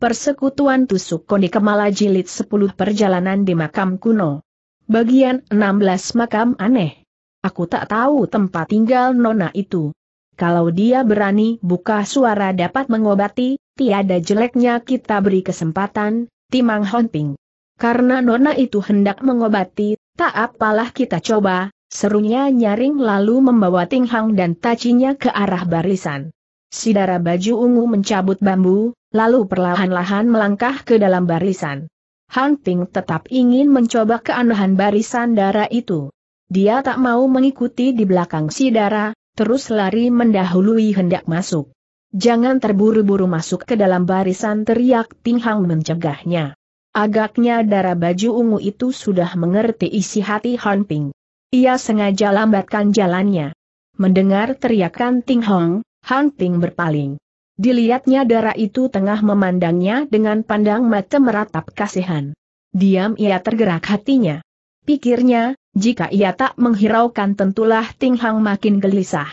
Persekutuan Tusuk Koni Kemala Jilid 10 Perjalanan di Makam Kuno Bagian 16 Makam Aneh Aku tak tahu tempat tinggal Nona itu. Kalau dia berani buka suara dapat mengobati, tiada jeleknya kita beri kesempatan, Timang Honping. Karena Nona itu hendak mengobati, tak apalah kita coba, serunya nyaring lalu membawa tinghang dan tacinya ke arah barisan. Sidara baju ungu mencabut bambu, lalu perlahan-lahan melangkah ke dalam barisan. Hunting tetap ingin mencoba keanehan barisan darah itu. Dia tak mau mengikuti di belakang si darah, terus lari mendahului hendak masuk. Jangan terburu-buru masuk ke dalam barisan teriak Ting Hang mencegahnya. Agaknya darah baju ungu itu sudah mengerti isi hati Hunting. Ia sengaja lambatkan jalannya. Mendengar teriakan Ting Hong, Hunting berpaling. Dilihatnya darah itu tengah memandangnya dengan pandang mata meratap kasihan. Diam ia tergerak hatinya. Pikirnya, jika ia tak menghiraukan tentulah Ting Hang makin gelisah.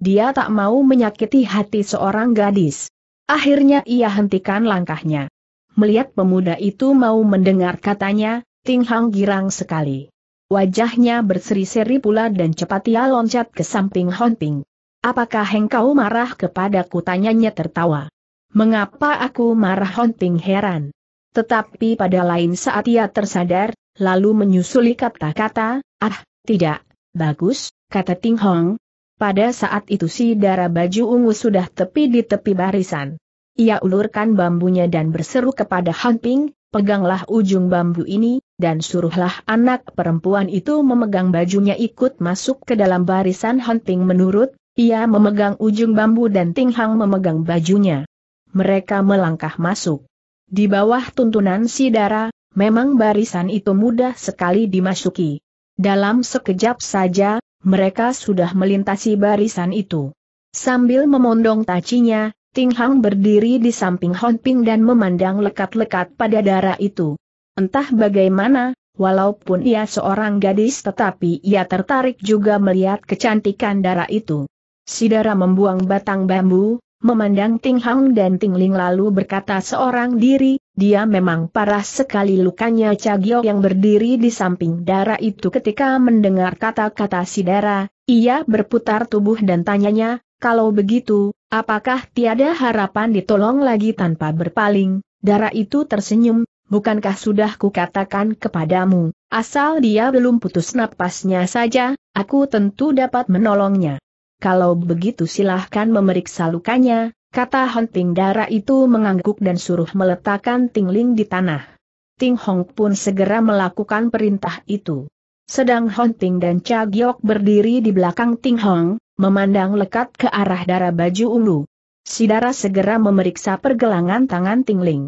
Dia tak mau menyakiti hati seorang gadis. Akhirnya ia hentikan langkahnya. Melihat pemuda itu mau mendengar katanya, Ting Hang girang sekali. Wajahnya berseri-seri pula dan cepat ia loncat ke samping Hon Ping. Apakah engkau marah kepada kutanya?nya tertawa. Mengapa aku marah Honting heran. Tetapi pada lain saat ia tersadar, lalu menyusuli kata-kata, ah, tidak, bagus, kata Ting Hong. Pada saat itu si darah baju ungu sudah tepi di tepi barisan. Ia ulurkan bambunya dan berseru kepada Ping, peganglah ujung bambu ini, dan suruhlah anak perempuan itu memegang bajunya ikut masuk ke dalam barisan hunting menurut ia memegang ujung bambu dan Ting Hang memegang bajunya. Mereka melangkah masuk. Di bawah tuntunan si Dara, memang barisan itu mudah sekali dimasuki. Dalam sekejap saja, mereka sudah melintasi barisan itu. Sambil memondong tacinya, Ting Hang berdiri di samping Hon Ping dan memandang lekat-lekat pada Dara itu. Entah bagaimana, walaupun ia seorang gadis tetapi ia tertarik juga melihat kecantikan Dara itu. Sidara membuang batang bambu, memandang Ting Hang dan Ting Ling lalu berkata seorang diri, dia memang parah sekali lukanya Cagio yang berdiri di samping darah itu ketika mendengar kata-kata Sidara, ia berputar tubuh dan tanyanya, kalau begitu, apakah tiada harapan ditolong lagi tanpa berpaling? Darah itu tersenyum, bukankah sudah kukatakan kepadamu, asal dia belum putus napasnya saja, aku tentu dapat menolongnya kalau begitu silahkan memeriksa lukanya, kata Hunting. Darah itu mengangguk dan suruh meletakkan Tingling di tanah. Ting Hong pun segera melakukan perintah itu. Sedang Hunting dan Cha berdiri di belakang Ting Hong, memandang lekat ke arah darah baju ungu. Si darah segera memeriksa pergelangan tangan Ting Ling.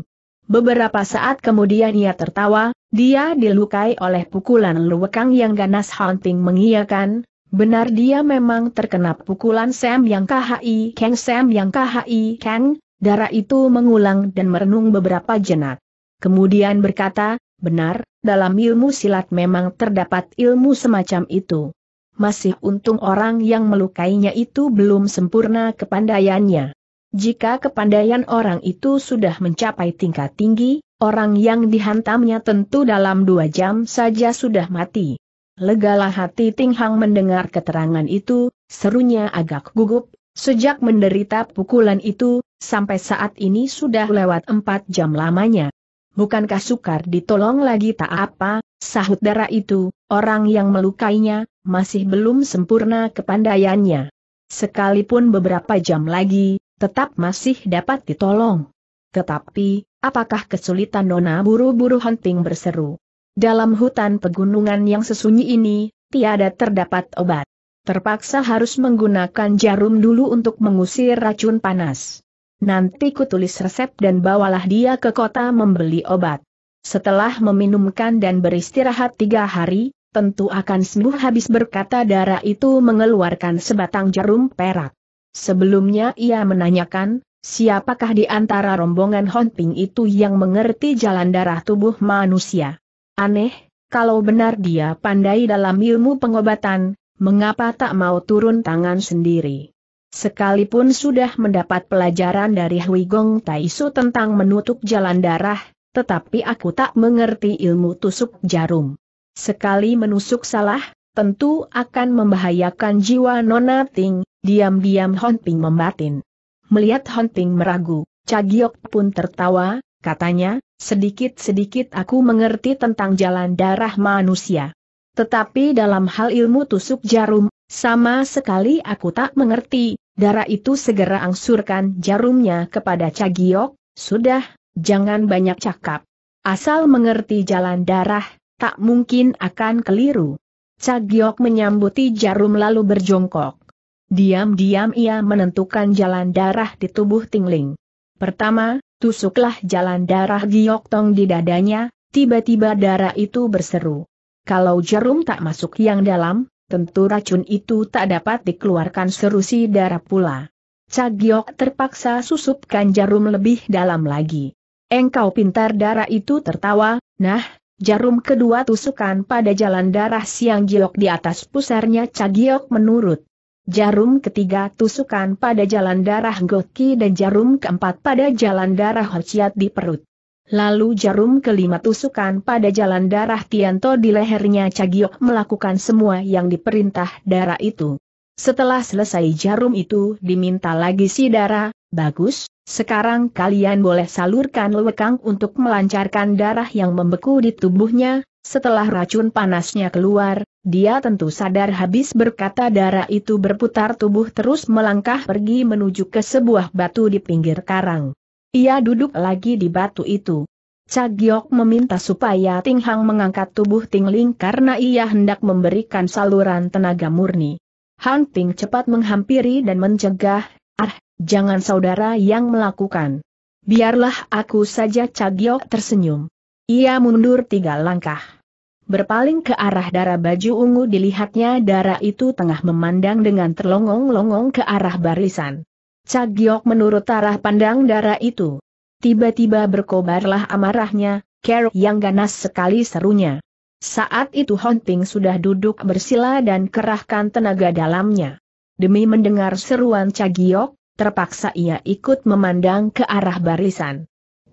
Beberapa saat kemudian ia tertawa, dia dilukai oleh pukulan luwekang yang ganas Hunting mengiyakan, Benar dia memang terkena pukulan Sam yang KHI Kang Sam yang KHI Kang, darah itu mengulang dan merenung beberapa jenak. Kemudian berkata, benar, dalam ilmu silat memang terdapat ilmu semacam itu. Masih untung orang yang melukainya itu belum sempurna kepandaiannya. Jika kepandaian orang itu sudah mencapai tingkat tinggi, orang yang dihantamnya tentu dalam dua jam saja sudah mati. Legalah hati Ting Hang mendengar keterangan itu, serunya agak gugup, sejak menderita pukulan itu, sampai saat ini sudah lewat empat jam lamanya. Bukankah sukar ditolong lagi tak apa, sahut darah itu, orang yang melukainya, masih belum sempurna kepandaiannya. Sekalipun beberapa jam lagi, tetap masih dapat ditolong. Tetapi, apakah kesulitan Nona buru-buru hunting berseru? Dalam hutan pegunungan yang sesunyi ini, tiada terdapat obat. Terpaksa harus menggunakan jarum dulu untuk mengusir racun panas. Nanti kutulis resep dan bawalah dia ke kota membeli obat. Setelah meminumkan dan beristirahat tiga hari, tentu akan sembuh habis berkata darah itu mengeluarkan sebatang jarum perak. Sebelumnya ia menanyakan, siapakah di antara rombongan Honping itu yang mengerti jalan darah tubuh manusia. Aneh, kalau benar dia pandai dalam ilmu pengobatan, mengapa tak mau turun tangan sendiri? Sekalipun sudah mendapat pelajaran dari Hui Gong Taisu tentang menutup jalan darah, tetapi aku tak mengerti ilmu tusuk jarum. Sekali menusuk salah, tentu akan membahayakan jiwa Nona Ting, diam-diam Hon Ping membatin. Melihat Hon meragu, Cagiok pun tertawa, katanya, Sedikit-sedikit aku mengerti tentang jalan darah manusia. Tetapi dalam hal ilmu tusuk jarum, sama sekali aku tak mengerti, darah itu segera angsurkan jarumnya kepada Cagiok, sudah, jangan banyak cakap. Asal mengerti jalan darah, tak mungkin akan keliru. Cagiok menyambuti jarum lalu berjongkok. Diam-diam ia menentukan jalan darah di tubuh Tingling. Pertama, tusuklah jalan darah giok tong di dadanya, tiba-tiba darah itu berseru. Kalau jarum tak masuk yang dalam, tentu racun itu tak dapat dikeluarkan serusi darah pula. Cagiok terpaksa susupkan jarum lebih dalam lagi. Engkau pintar darah itu tertawa, nah, jarum kedua tusukan pada jalan darah siang giok di atas pusarnya Cagiok menurut Jarum ketiga tusukan pada jalan darah Goki dan jarum keempat pada jalan darah Hociat di perut. Lalu jarum kelima tusukan pada jalan darah Tianto di lehernya Cagiok melakukan semua yang diperintah darah itu. Setelah selesai jarum itu diminta lagi si darah, bagus, sekarang kalian boleh salurkan lewekang untuk melancarkan darah yang membeku di tubuhnya, setelah racun panasnya keluar, dia tentu sadar habis berkata darah itu berputar tubuh terus melangkah pergi menuju ke sebuah batu di pinggir karang. Ia duduk lagi di batu itu. Cagiok meminta supaya Ting Hang mengangkat tubuh Ting Ling karena ia hendak memberikan saluran tenaga murni. Han Ting cepat menghampiri dan mencegah, ah, jangan saudara yang melakukan. Biarlah aku saja Cagiok tersenyum. Ia mundur tiga langkah. Berpaling ke arah darah baju ungu dilihatnya darah itu tengah memandang dengan terlongong-longong ke arah barisan. Cagiok menurut arah pandang darah itu. Tiba-tiba berkobarlah amarahnya, Kerok yang ganas sekali serunya. Saat itu Hunting sudah duduk bersila dan kerahkan tenaga dalamnya. Demi mendengar seruan Cagiok, terpaksa ia ikut memandang ke arah barisan.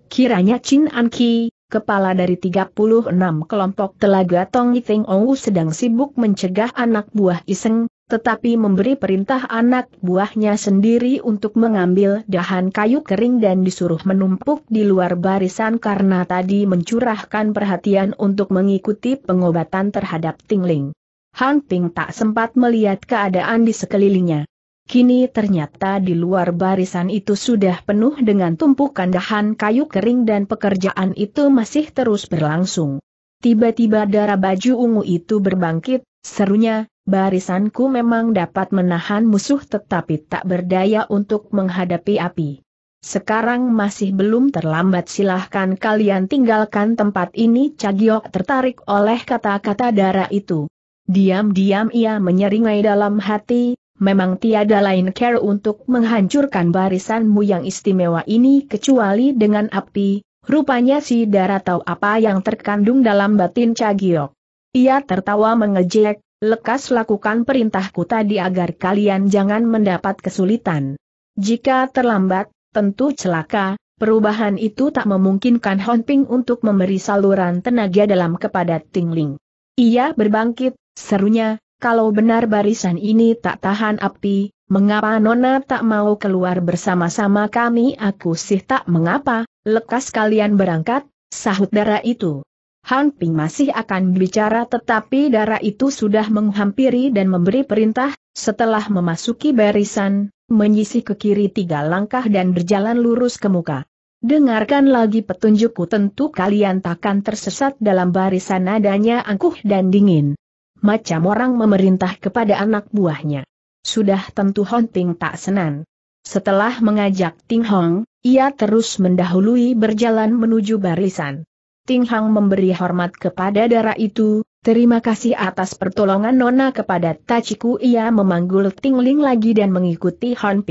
Kiranya Chin Anki kepala dari 36 kelompok telaga Tong Yiting Ou sedang sibuk mencegah anak buah Iseng, tetapi memberi perintah anak buahnya sendiri untuk mengambil dahan kayu kering dan disuruh menumpuk di luar barisan karena tadi mencurahkan perhatian untuk mengikuti pengobatan terhadap Tingling. Han Ping tak sempat melihat keadaan di sekelilingnya. Kini ternyata di luar barisan itu sudah penuh dengan tumpukan dahan kayu kering dan pekerjaan itu masih terus berlangsung. Tiba-tiba darah baju ungu itu berbangkit, serunya, barisanku memang dapat menahan musuh tetapi tak berdaya untuk menghadapi api. Sekarang masih belum terlambat silahkan kalian tinggalkan tempat ini Cagiok tertarik oleh kata-kata darah itu. Diam-diam ia menyeringai dalam hati, memang tiada lain care untuk menghancurkan barisanmu yang istimewa ini kecuali dengan api, rupanya si darah tahu apa yang terkandung dalam batin Cagiok. Ia tertawa mengejek, lekas lakukan perintahku tadi agar kalian jangan mendapat kesulitan. Jika terlambat, tentu celaka, perubahan itu tak memungkinkan Honping untuk memberi saluran tenaga dalam kepada Tingling. Ia berbangkit, serunya, kalau benar barisan ini tak tahan api, mengapa Nona tak mau keluar bersama-sama kami? Aku sih tak mengapa, lekas kalian berangkat, sahut darah itu. Han Ping masih akan bicara tetapi darah itu sudah menghampiri dan memberi perintah, setelah memasuki barisan, menyisih ke kiri tiga langkah dan berjalan lurus ke muka. Dengarkan lagi petunjukku tentu kalian takkan tersesat dalam barisan nadanya angkuh dan dingin macam orang memerintah kepada anak buahnya. Sudah tentu Hon tak senang. Setelah mengajak Ting Hong, ia terus mendahului berjalan menuju barisan. Ting Hong memberi hormat kepada darah itu, terima kasih atas pertolongan Nona kepada Tachiku ia memanggul Ting Ling lagi dan mengikuti Hon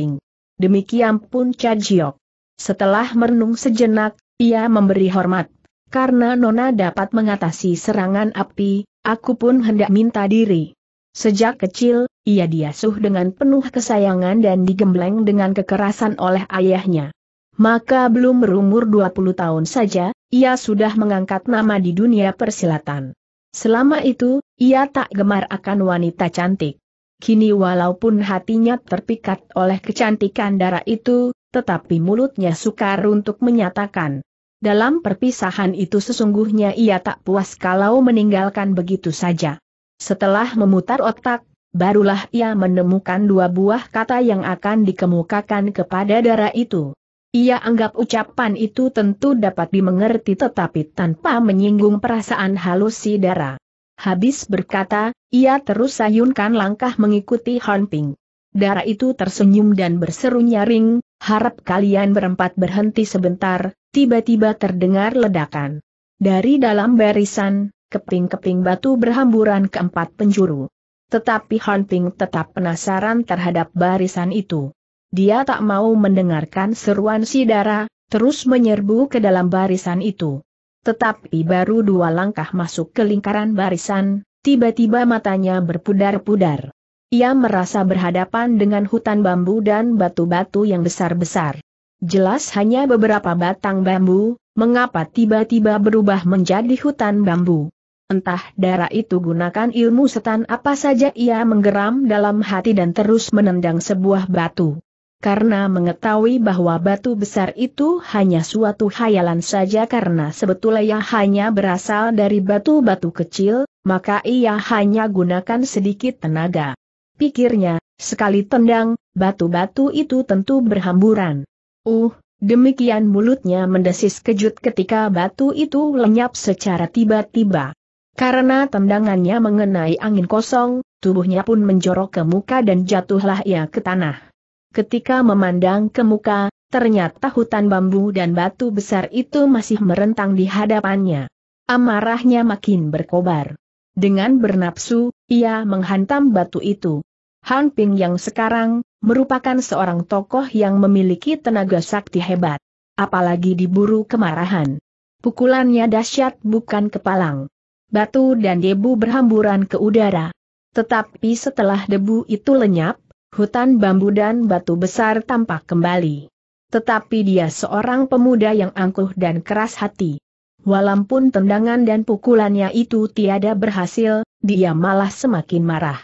Demikian pun Cha Jiok. Setelah merenung sejenak, ia memberi hormat, karena Nona dapat mengatasi serangan api, aku pun hendak minta diri. Sejak kecil, ia diasuh dengan penuh kesayangan dan digembleng dengan kekerasan oleh ayahnya. Maka belum berumur 20 tahun saja, ia sudah mengangkat nama di dunia persilatan. Selama itu, ia tak gemar akan wanita cantik. Kini walaupun hatinya terpikat oleh kecantikan darah itu, tetapi mulutnya sukar untuk menyatakan. Dalam perpisahan itu sesungguhnya ia tak puas kalau meninggalkan begitu saja. Setelah memutar otak, barulah ia menemukan dua buah kata yang akan dikemukakan kepada darah itu. Ia anggap ucapan itu tentu dapat dimengerti tetapi tanpa menyinggung perasaan halus si darah. Habis berkata, ia terus sayunkan langkah mengikuti Hon Ping. Darah itu tersenyum dan berseru nyaring, Harap kalian berempat berhenti sebentar, tiba-tiba terdengar ledakan. Dari dalam barisan, keping-keping batu berhamburan ke empat penjuru. Tetapi Han Ping tetap penasaran terhadap barisan itu. Dia tak mau mendengarkan seruan si darah, terus menyerbu ke dalam barisan itu. Tetapi baru dua langkah masuk ke lingkaran barisan, tiba-tiba matanya berpudar-pudar. Ia merasa berhadapan dengan hutan bambu dan batu-batu yang besar-besar. Jelas hanya beberapa batang bambu, mengapa tiba-tiba berubah menjadi hutan bambu. Entah darah itu gunakan ilmu setan apa saja ia menggeram dalam hati dan terus menendang sebuah batu. Karena mengetahui bahwa batu besar itu hanya suatu khayalan saja karena sebetulnya hanya berasal dari batu-batu kecil, maka ia hanya gunakan sedikit tenaga pikirnya, sekali tendang, batu-batu itu tentu berhamburan. Uh, demikian mulutnya mendesis kejut ketika batu itu lenyap secara tiba-tiba. Karena tendangannya mengenai angin kosong, tubuhnya pun menjorok ke muka dan jatuhlah ia ke tanah. Ketika memandang ke muka, ternyata hutan bambu dan batu besar itu masih merentang di hadapannya. Amarahnya makin berkobar. Dengan bernapsu, ia menghantam batu itu. Han Ping yang sekarang, merupakan seorang tokoh yang memiliki tenaga sakti hebat. Apalagi diburu kemarahan. Pukulannya dahsyat bukan kepalang. Batu dan debu berhamburan ke udara. Tetapi setelah debu itu lenyap, hutan bambu dan batu besar tampak kembali. Tetapi dia seorang pemuda yang angkuh dan keras hati. Walaupun tendangan dan pukulannya itu tiada berhasil, dia malah semakin marah.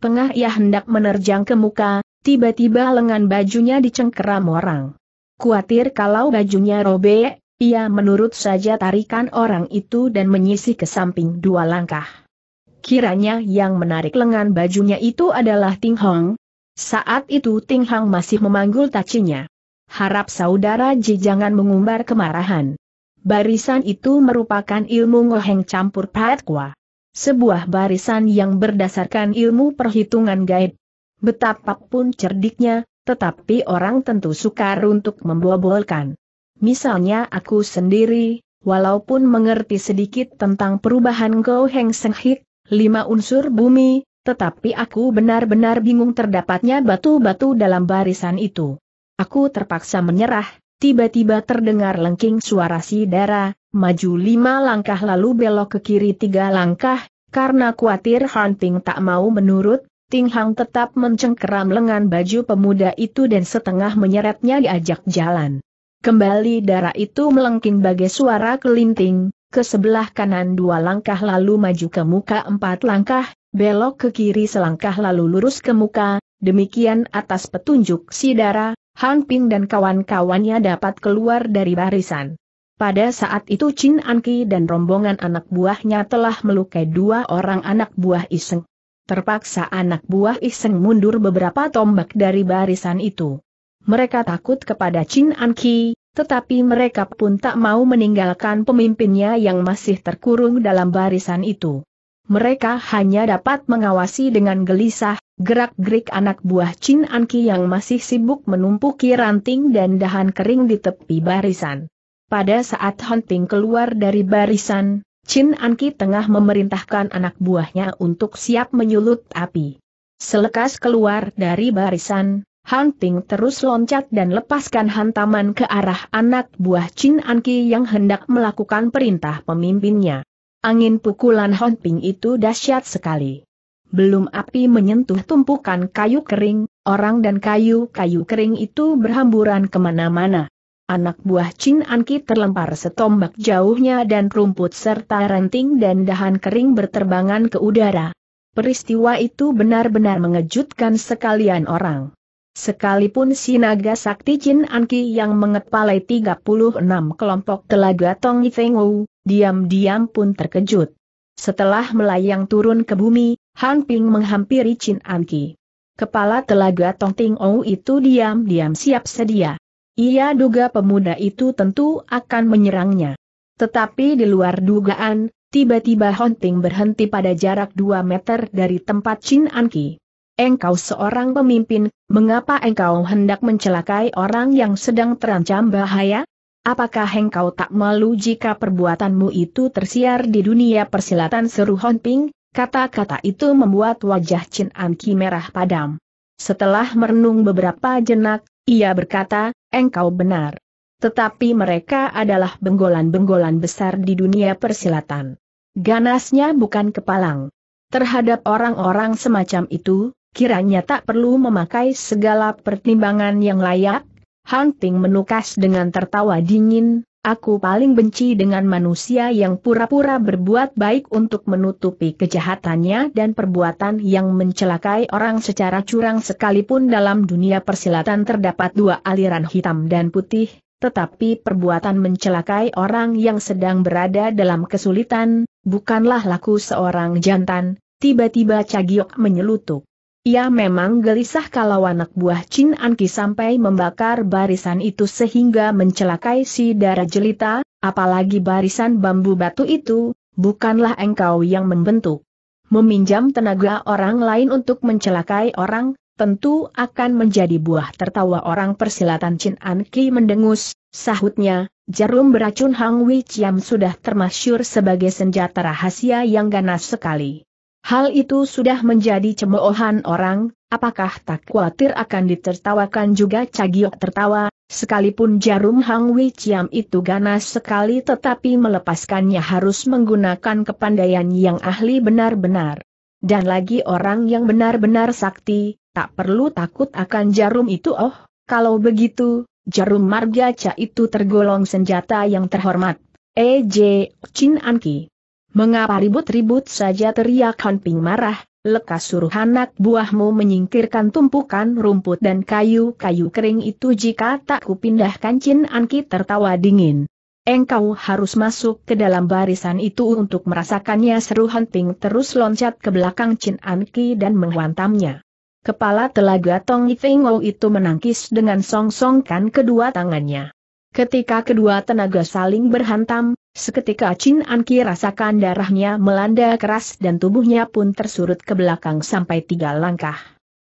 Pengah ia hendak menerjang ke muka, tiba-tiba lengan bajunya dicengkeram orang. Kuatir kalau bajunya robek, ia menurut saja tarikan orang itu dan menyisih ke samping dua langkah. Kiranya yang menarik lengan bajunya itu adalah Ting Hong. Saat itu Ting Hong masih memanggul tacinya. Harap saudara Ji jangan mengumbar kemarahan. Barisan itu merupakan ilmu ngoheng campur patkwa. Sebuah barisan yang berdasarkan ilmu perhitungan gaib. Betapapun cerdiknya, tetapi orang tentu sukar untuk membobolkan. Misalnya aku sendiri, walaupun mengerti sedikit tentang perubahan Go Heng Seng Hik, lima unsur bumi, tetapi aku benar-benar bingung terdapatnya batu-batu dalam barisan itu. Aku terpaksa menyerah, tiba-tiba terdengar lengking suara si darah, maju lima langkah lalu belok ke kiri tiga langkah, karena khawatir Han tak mau menurut, Ting Hang tetap mencengkeram lengan baju pemuda itu dan setengah menyeretnya diajak jalan. Kembali darah itu melengking bagai suara kelinting, ke sebelah kanan dua langkah lalu maju ke muka empat langkah, belok ke kiri selangkah lalu lurus ke muka, demikian atas petunjuk si darah, Han Ping dan kawan-kawannya dapat keluar dari barisan. Pada saat itu Chin Anki dan rombongan anak buahnya telah melukai dua orang anak buah Iseng. Terpaksa anak buah Iseng mundur beberapa tombak dari barisan itu. Mereka takut kepada Chin Anki, tetapi mereka pun tak mau meninggalkan pemimpinnya yang masih terkurung dalam barisan itu. Mereka hanya dapat mengawasi dengan gelisah, gerak-gerik anak buah Chin Anki yang masih sibuk menumpuki ranting dan dahan kering di tepi barisan. Pada saat hunting keluar dari barisan, Chin Anki tengah memerintahkan anak buahnya untuk siap menyulut api. Selekas keluar dari barisan, hunting terus loncat dan lepaskan hantaman ke arah anak buah Chin Anki yang hendak melakukan perintah pemimpinnya. Angin pukulan hunting itu dahsyat sekali. Belum api menyentuh tumpukan kayu kering, orang dan kayu-kayu kering itu berhamburan kemana-mana anak buah Chin Anki terlempar setombak jauhnya dan rumput serta ranting dan dahan kering berterbangan ke udara. Peristiwa itu benar-benar mengejutkan sekalian orang. Sekalipun si naga Sakti Chin Anki yang mengepalai 36 kelompok telaga Tong Wu, diam-diam pun terkejut. Setelah melayang turun ke bumi, Han Ping menghampiri Chin Anki. Kepala telaga Tong Ting Ou itu diam-diam siap sedia. Ia duga pemuda itu tentu akan menyerangnya. Tetapi di luar dugaan, tiba-tiba hunting berhenti pada jarak 2 meter dari tempat Chin Anki. Engkau seorang pemimpin, mengapa engkau hendak mencelakai orang yang sedang terancam bahaya? Apakah engkau tak malu jika perbuatanmu itu tersiar di dunia persilatan seru Honping? Kata-kata itu membuat wajah Chin Anki merah padam. Setelah merenung beberapa jenak, ia berkata, engkau benar. Tetapi mereka adalah benggolan-benggolan besar di dunia persilatan. Ganasnya bukan kepalang. Terhadap orang-orang semacam itu, kiranya tak perlu memakai segala pertimbangan yang layak, Hunting menukas dengan tertawa dingin, Aku paling benci dengan manusia yang pura-pura berbuat baik untuk menutupi kejahatannya dan perbuatan yang mencelakai orang secara curang sekalipun dalam dunia persilatan terdapat dua aliran hitam dan putih, tetapi perbuatan mencelakai orang yang sedang berada dalam kesulitan, bukanlah laku seorang jantan, tiba-tiba Cagiok menyelutup. Ia memang gelisah kalau anak buah Chin Anki sampai membakar barisan itu sehingga mencelakai si darah jelita, apalagi barisan bambu batu itu, bukanlah engkau yang membentuk. Meminjam tenaga orang lain untuk mencelakai orang, tentu akan menjadi buah tertawa orang persilatan Chin Anki mendengus, sahutnya, jarum beracun Hang Wei Chiam sudah termasyur sebagai senjata rahasia yang ganas sekali. Hal itu sudah menjadi cemoohan orang, apakah tak khawatir akan ditertawakan juga Cagiok tertawa, sekalipun jarum Hang Wei Chiam itu ganas sekali tetapi melepaskannya harus menggunakan kepandaian yang ahli benar-benar. Dan lagi orang yang benar-benar sakti, tak perlu takut akan jarum itu oh, kalau begitu, jarum marga Ca itu tergolong senjata yang terhormat. E.J. Chin Anki Mengapa ribut-ribut saja teriak Han Ping marah, lekas suruh anak buahmu menyingkirkan tumpukan rumput dan kayu-kayu kering itu jika tak kupindahkan Chin Anki tertawa dingin. Engkau harus masuk ke dalam barisan itu untuk merasakannya seru Han Ping terus loncat ke belakang Chin Anki dan menghantamnya. Kepala telaga Tong Ifengou itu menangkis dengan song-songkan kedua tangannya. Ketika kedua tenaga saling berhantam, seketika Chin Anki rasakan darahnya melanda keras dan tubuhnya pun tersurut ke belakang sampai tiga langkah.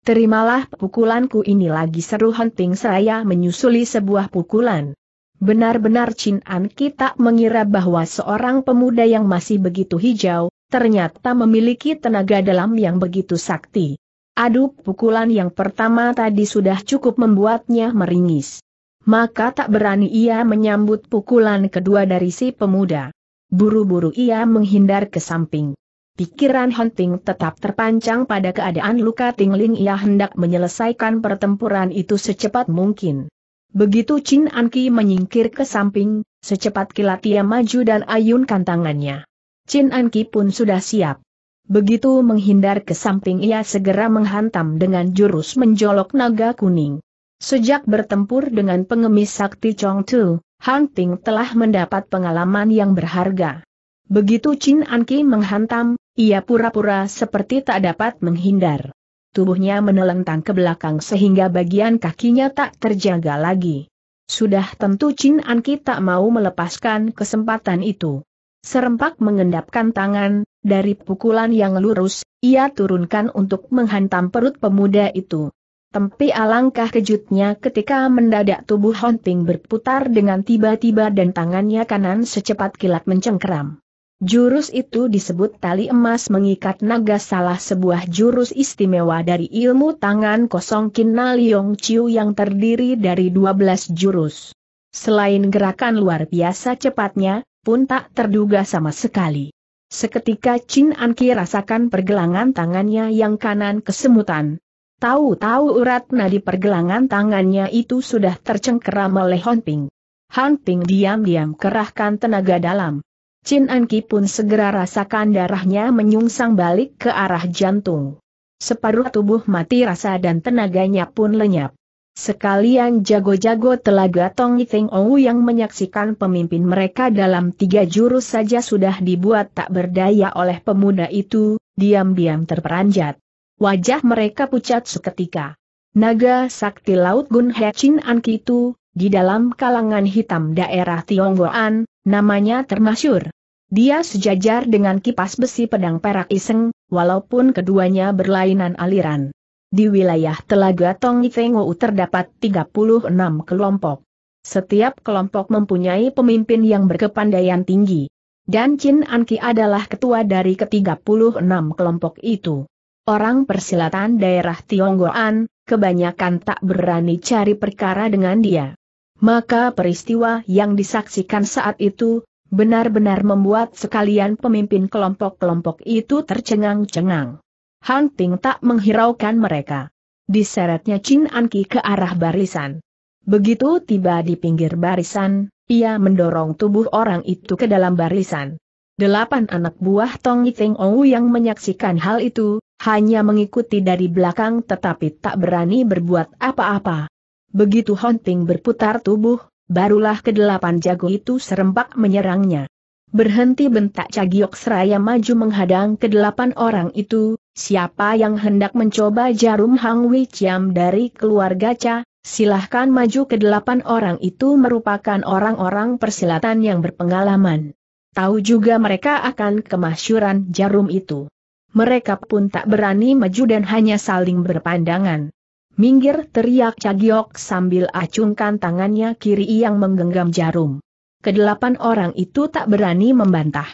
Terimalah pukulanku ini lagi seru Hunting saya menyusuli sebuah pukulan. Benar-benar Chin Anki tak mengira bahwa seorang pemuda yang masih begitu hijau, ternyata memiliki tenaga dalam yang begitu sakti. Aduk pukulan yang pertama tadi sudah cukup membuatnya meringis maka tak berani ia menyambut pukulan kedua dari si pemuda. Buru-buru ia menghindar ke samping. Pikiran Hunting tetap terpancang pada keadaan luka Tingling ia hendak menyelesaikan pertempuran itu secepat mungkin. Begitu Chin Anki menyingkir ke samping, secepat kilat ia maju dan ayunkan tangannya. Chin Anki pun sudah siap. Begitu menghindar ke samping ia segera menghantam dengan jurus menjolok naga kuning. Sejak bertempur dengan pengemis sakti Chong Tu, Han Ting telah mendapat pengalaman yang berharga. Begitu Chin Ki menghantam, ia pura-pura seperti tak dapat menghindar. Tubuhnya menelentang ke belakang sehingga bagian kakinya tak terjaga lagi. Sudah tentu Chin Ki tak mau melepaskan kesempatan itu. Serempak mengendapkan tangan, dari pukulan yang lurus, ia turunkan untuk menghantam perut pemuda itu. Tempi alangkah kejutnya ketika mendadak tubuh Honting berputar dengan tiba-tiba dan tangannya kanan secepat kilat mencengkeram. Jurus itu disebut tali emas mengikat naga salah sebuah jurus istimewa dari ilmu tangan kosong Kinal Liong Chiu yang terdiri dari 12 jurus. Selain gerakan luar biasa cepatnya, pun tak terduga sama sekali. Seketika Chin Anki rasakan pergelangan tangannya yang kanan kesemutan, Tahu-tahu urat nadi pergelangan tangannya itu sudah tercengkeram oleh hunting. Ping. Han Ping diam-diam kerahkan tenaga dalam. Chin An Ki pun segera rasakan darahnya menyungsang balik ke arah jantung. Separuh tubuh mati rasa dan tenaganya pun lenyap. Sekalian jago-jago telaga Tong Yiting Ou yang menyaksikan pemimpin mereka dalam tiga jurus saja sudah dibuat tak berdaya oleh pemuda itu, diam-diam terperanjat. Wajah mereka pucat seketika. Naga sakti laut Gun An Kitu, di dalam kalangan hitam daerah Tionggoan, namanya termasyur. Dia sejajar dengan kipas besi pedang perak iseng, walaupun keduanya berlainan aliran. Di wilayah Telaga Tongitengo terdapat 36 kelompok. Setiap kelompok mempunyai pemimpin yang berkepandaian tinggi. Dan Chin Anki adalah ketua dari ke-36 kelompok itu. Orang persilatan daerah Tionggoan, kebanyakan tak berani cari perkara dengan dia. Maka peristiwa yang disaksikan saat itu, benar-benar membuat sekalian pemimpin kelompok-kelompok itu tercengang-cengang. Hang Ting tak menghiraukan mereka. Diseretnya Chin Anki ke arah barisan. Begitu tiba di pinggir barisan, ia mendorong tubuh orang itu ke dalam barisan. Delapan anak buah Tong Yiting Ou yang menyaksikan hal itu, hanya mengikuti dari belakang tetapi tak berani berbuat apa-apa. Begitu Honting berputar tubuh, barulah kedelapan jago itu serempak menyerangnya. Berhenti bentak Cagiok seraya maju menghadang kedelapan orang itu, siapa yang hendak mencoba jarum Hang Wei Chiam dari keluarga Cha, silahkan maju kedelapan orang itu merupakan orang-orang persilatan yang berpengalaman. Tahu juga mereka akan kemasyuran jarum itu mereka pun tak berani maju dan hanya saling berpandangan. Minggir teriak Cagiok sambil acungkan tangannya kiri yang menggenggam jarum. Kedelapan orang itu tak berani membantah.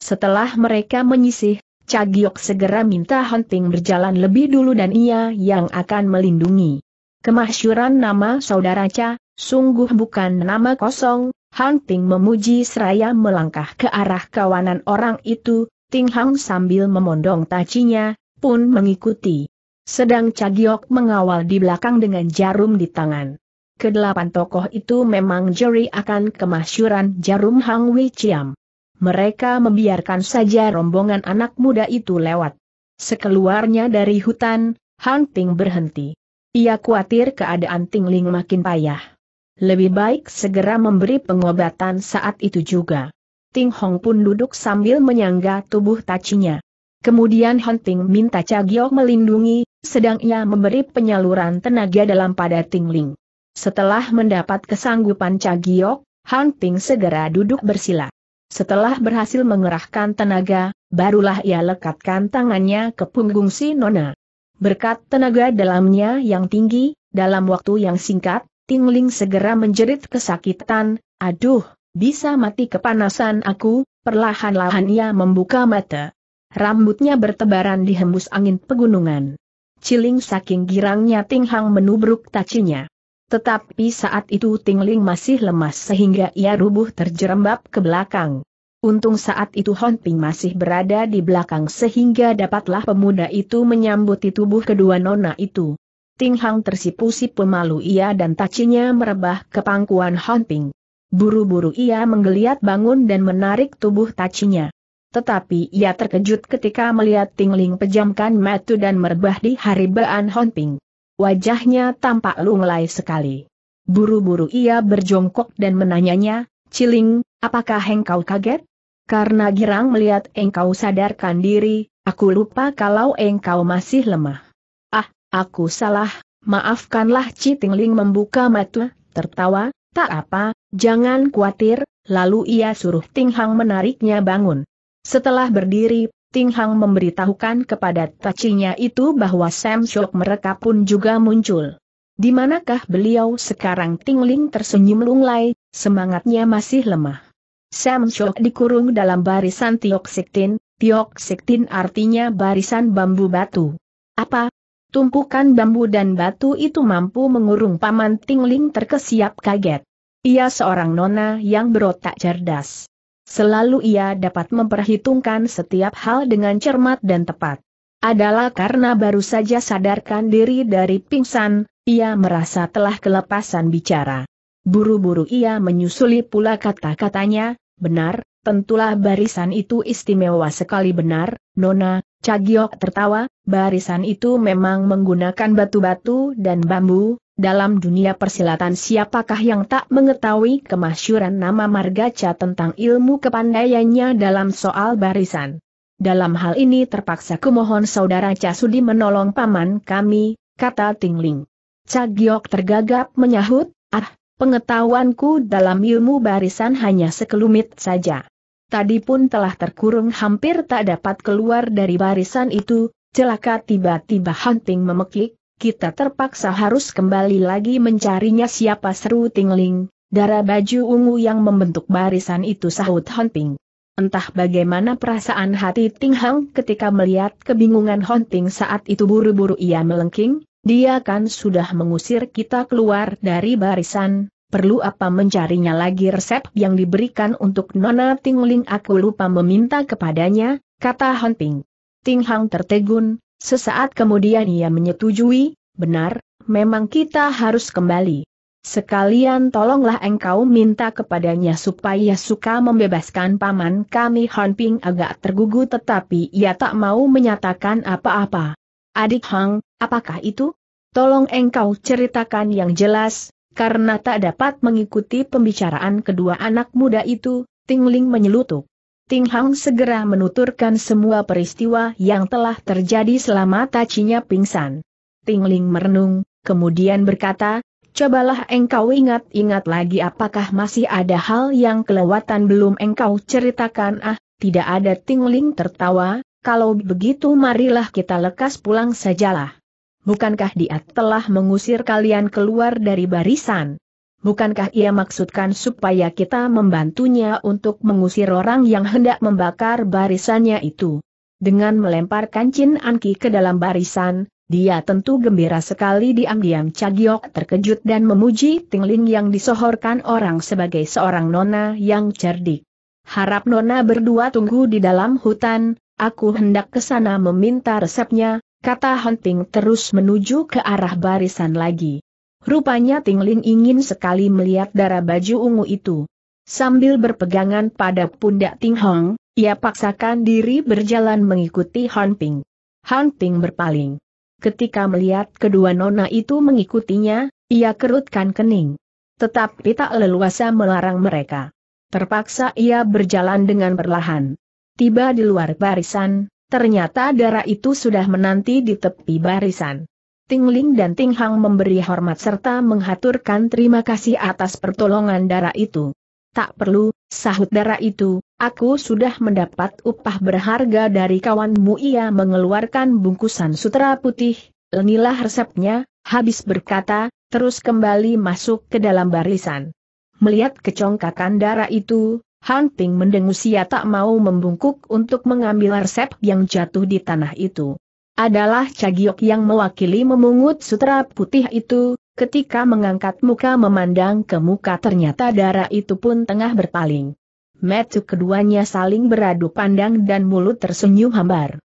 Setelah mereka menyisih, Cagiok segera minta Hunting berjalan lebih dulu dan ia yang akan melindungi. Kemasyuran nama saudara Cha, sungguh bukan nama kosong, Hunting memuji seraya melangkah ke arah kawanan orang itu, Ting Hang sambil memondong tacinya, pun mengikuti. Sedang Cagiok mengawal di belakang dengan jarum di tangan. Kedelapan tokoh itu memang juri akan kemasyuran jarum Hang Wei Chiam. Mereka membiarkan saja rombongan anak muda itu lewat. Sekeluarnya dari hutan, Hang Ting berhenti. Ia khawatir keadaan Ting Ling makin payah. Lebih baik segera memberi pengobatan saat itu juga. Ting Hong pun duduk sambil menyangga tubuh tacinya. Kemudian Hunting Ting minta Cagiok melindungi, sedang ia memberi penyaluran tenaga dalam pada Ting Ling. Setelah mendapat kesanggupan Cagiok, Hunting Ting segera duduk bersila. Setelah berhasil mengerahkan tenaga, barulah ia lekatkan tangannya ke punggung si Nona. Berkat tenaga dalamnya yang tinggi, dalam waktu yang singkat, Ting Ling segera menjerit kesakitan, aduh, bisa mati kepanasan aku, perlahan-lahan ia membuka mata. Rambutnya bertebaran dihembus angin pegunungan. Ciling saking girangnya Tinghang menubruk tacinya. Tetapi saat itu Tingling masih lemas sehingga ia rubuh terjerembab ke belakang. Untung saat itu Hon Ping masih berada di belakang sehingga dapatlah pemuda itu menyambuti tubuh kedua nona itu. Tinghang tersipu-sipu malu ia dan tacinya merebah ke pangkuan Hon Ping. Buru-buru ia menggeliat bangun dan menarik tubuh tacinya. Tetapi ia terkejut ketika melihat Tingling pejamkan mata dan merbah di hari haribaan Honping. Wajahnya tampak lunglai sekali. Buru-buru ia berjongkok dan menanyanya, Ciling, apakah engkau kaget? Karena girang melihat engkau sadarkan diri, aku lupa kalau engkau masih lemah. Ah, aku salah, maafkanlah Citingling membuka mata, tertawa, Tak apa, jangan khawatir, lalu ia suruh Ting Hang menariknya bangun. Setelah berdiri, Ting Hang memberitahukan kepada tacinya itu bahwa Sam Shok mereka pun juga muncul. Di manakah beliau sekarang Ting Ling tersenyum lunglai, semangatnya masih lemah. Sam Shok dikurung dalam barisan Tiok Tin. Tiok Tin artinya barisan bambu batu. Apa, tumpukan bambu dan batu itu mampu mengurung Paman Tingling terkesiap kaget. Ia seorang nona yang berotak cerdas. Selalu ia dapat memperhitungkan setiap hal dengan cermat dan tepat. Adalah karena baru saja sadarkan diri dari pingsan, ia merasa telah kelepasan bicara. Buru-buru ia menyusuli pula kata-katanya, benar, tentulah barisan itu istimewa sekali benar, Nona, Cagiok tertawa, barisan itu memang menggunakan batu-batu dan bambu, dalam dunia persilatan siapakah yang tak mengetahui kemasyuran nama Margaca tentang ilmu kepandaiannya dalam soal barisan. Dalam hal ini terpaksa kumohon saudara Casudi menolong paman kami, kata Tingling. Cagiok tergagap menyahut, ah, pengetahuanku dalam ilmu barisan hanya sekelumit saja tadi pun telah terkurung hampir tak dapat keluar dari barisan itu, celaka tiba-tiba hunting memekik, kita terpaksa harus kembali lagi mencarinya siapa seru tingling, darah baju ungu yang membentuk barisan itu sahut hunting. Entah bagaimana perasaan hati Ting Hang ketika melihat kebingungan Hunting saat itu buru-buru ia melengking, dia kan sudah mengusir kita keluar dari barisan, perlu apa mencarinya lagi resep yang diberikan untuk Nona Tingling aku lupa meminta kepadanya, kata Han Ping. Ting Hang tertegun, sesaat kemudian ia menyetujui, benar, memang kita harus kembali. Sekalian tolonglah engkau minta kepadanya supaya suka membebaskan paman kami Han Ping agak tergugu tetapi ia tak mau menyatakan apa-apa. Adik Hang, apakah itu? Tolong engkau ceritakan yang jelas, karena tak dapat mengikuti pembicaraan kedua anak muda itu, Ting Ling menyelutuk. Ting Hang segera menuturkan semua peristiwa yang telah terjadi selama Tacinya pingsan. Ting Ling merenung, kemudian berkata, Cobalah engkau ingat-ingat lagi apakah masih ada hal yang kelewatan belum engkau ceritakan ah, tidak ada Ting Ling tertawa, kalau begitu marilah kita lekas pulang sajalah. Bukankah dia telah mengusir kalian keluar dari barisan? Bukankah ia maksudkan supaya kita membantunya untuk mengusir orang yang hendak membakar barisannya itu? Dengan melemparkan Chin Anki ke dalam barisan, dia tentu gembira sekali diam-diam Cagiok terkejut dan memuji Tingling yang disohorkan orang sebagai seorang nona yang cerdik. Harap nona berdua tunggu di dalam hutan, aku hendak ke sana meminta resepnya, kata Hunting terus menuju ke arah barisan lagi. Rupanya Tingling ingin sekali melihat darah baju ungu itu. Sambil berpegangan pada pundak Ting Hong, ia paksakan diri berjalan mengikuti Han Ping. Han Ping berpaling. Ketika melihat kedua nona itu mengikutinya, ia kerutkan kening. Tetapi tak leluasa melarang mereka. Terpaksa ia berjalan dengan perlahan. Tiba di luar barisan, Ternyata darah itu sudah menanti di tepi barisan. Tingling dan Tinghang memberi hormat serta menghaturkan terima kasih atas pertolongan darah itu. Tak perlu, sahut darah itu, aku sudah mendapat upah berharga dari kawanmu ia mengeluarkan bungkusan sutra putih, lenilah resepnya, habis berkata, terus kembali masuk ke dalam barisan. Melihat kecongkakan darah itu, Han Ping mendengus ia tak mau membungkuk untuk mengambil resep yang jatuh di tanah itu. Adalah Cagiok yang mewakili memungut sutra putih itu, ketika mengangkat muka memandang ke muka ternyata darah itu pun tengah berpaling. Metu keduanya saling beradu pandang dan mulut tersenyum hambar.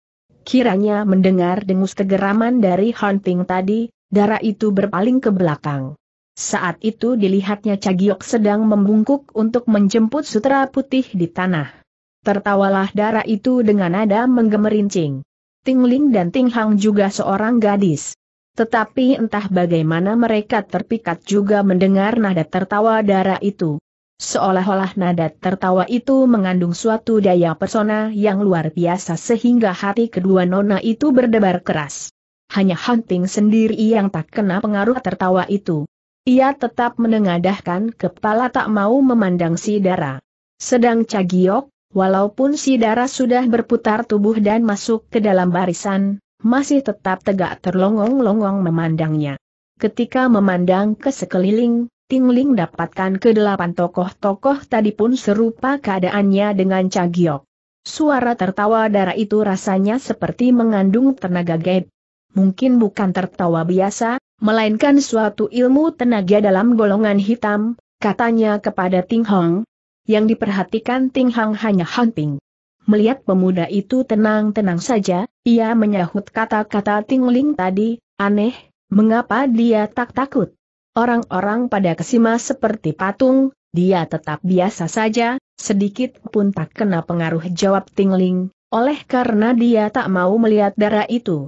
Kiranya mendengar dengus kegeraman dari Han Ping tadi, darah itu berpaling ke belakang. Saat itu dilihatnya Cagiok sedang membungkuk untuk menjemput sutra putih di tanah. Tertawalah darah itu dengan nada menggemerincing. Tingling dan Tinghang juga seorang gadis. Tetapi entah bagaimana mereka terpikat juga mendengar nada tertawa darah itu. Seolah-olah nada tertawa itu mengandung suatu daya persona yang luar biasa sehingga hati kedua nona itu berdebar keras. Hanya Hunting sendiri yang tak kena pengaruh tertawa itu. Ia tetap menengadahkan kepala tak mau memandang si dara. Sedang Cagiok, walaupun si dara sudah berputar tubuh dan masuk ke dalam barisan, masih tetap tegak terlongong-longong memandangnya. Ketika memandang ke sekeliling, Tingling dapatkan kedelapan tokoh-tokoh tadi pun serupa keadaannya dengan Cagiok. Suara tertawa darah itu rasanya seperti mengandung tenaga gaib. Mungkin bukan tertawa biasa, melainkan suatu ilmu tenaga dalam golongan hitam, katanya kepada Ting Hong. Yang diperhatikan Ting Hong hanya hunting. Melihat pemuda itu tenang-tenang saja, ia menyahut kata-kata Ting Ling tadi, aneh, mengapa dia tak takut? Orang-orang pada kesima seperti patung, dia tetap biasa saja, sedikit pun tak kena pengaruh jawab Ting Ling, oleh karena dia tak mau melihat darah itu.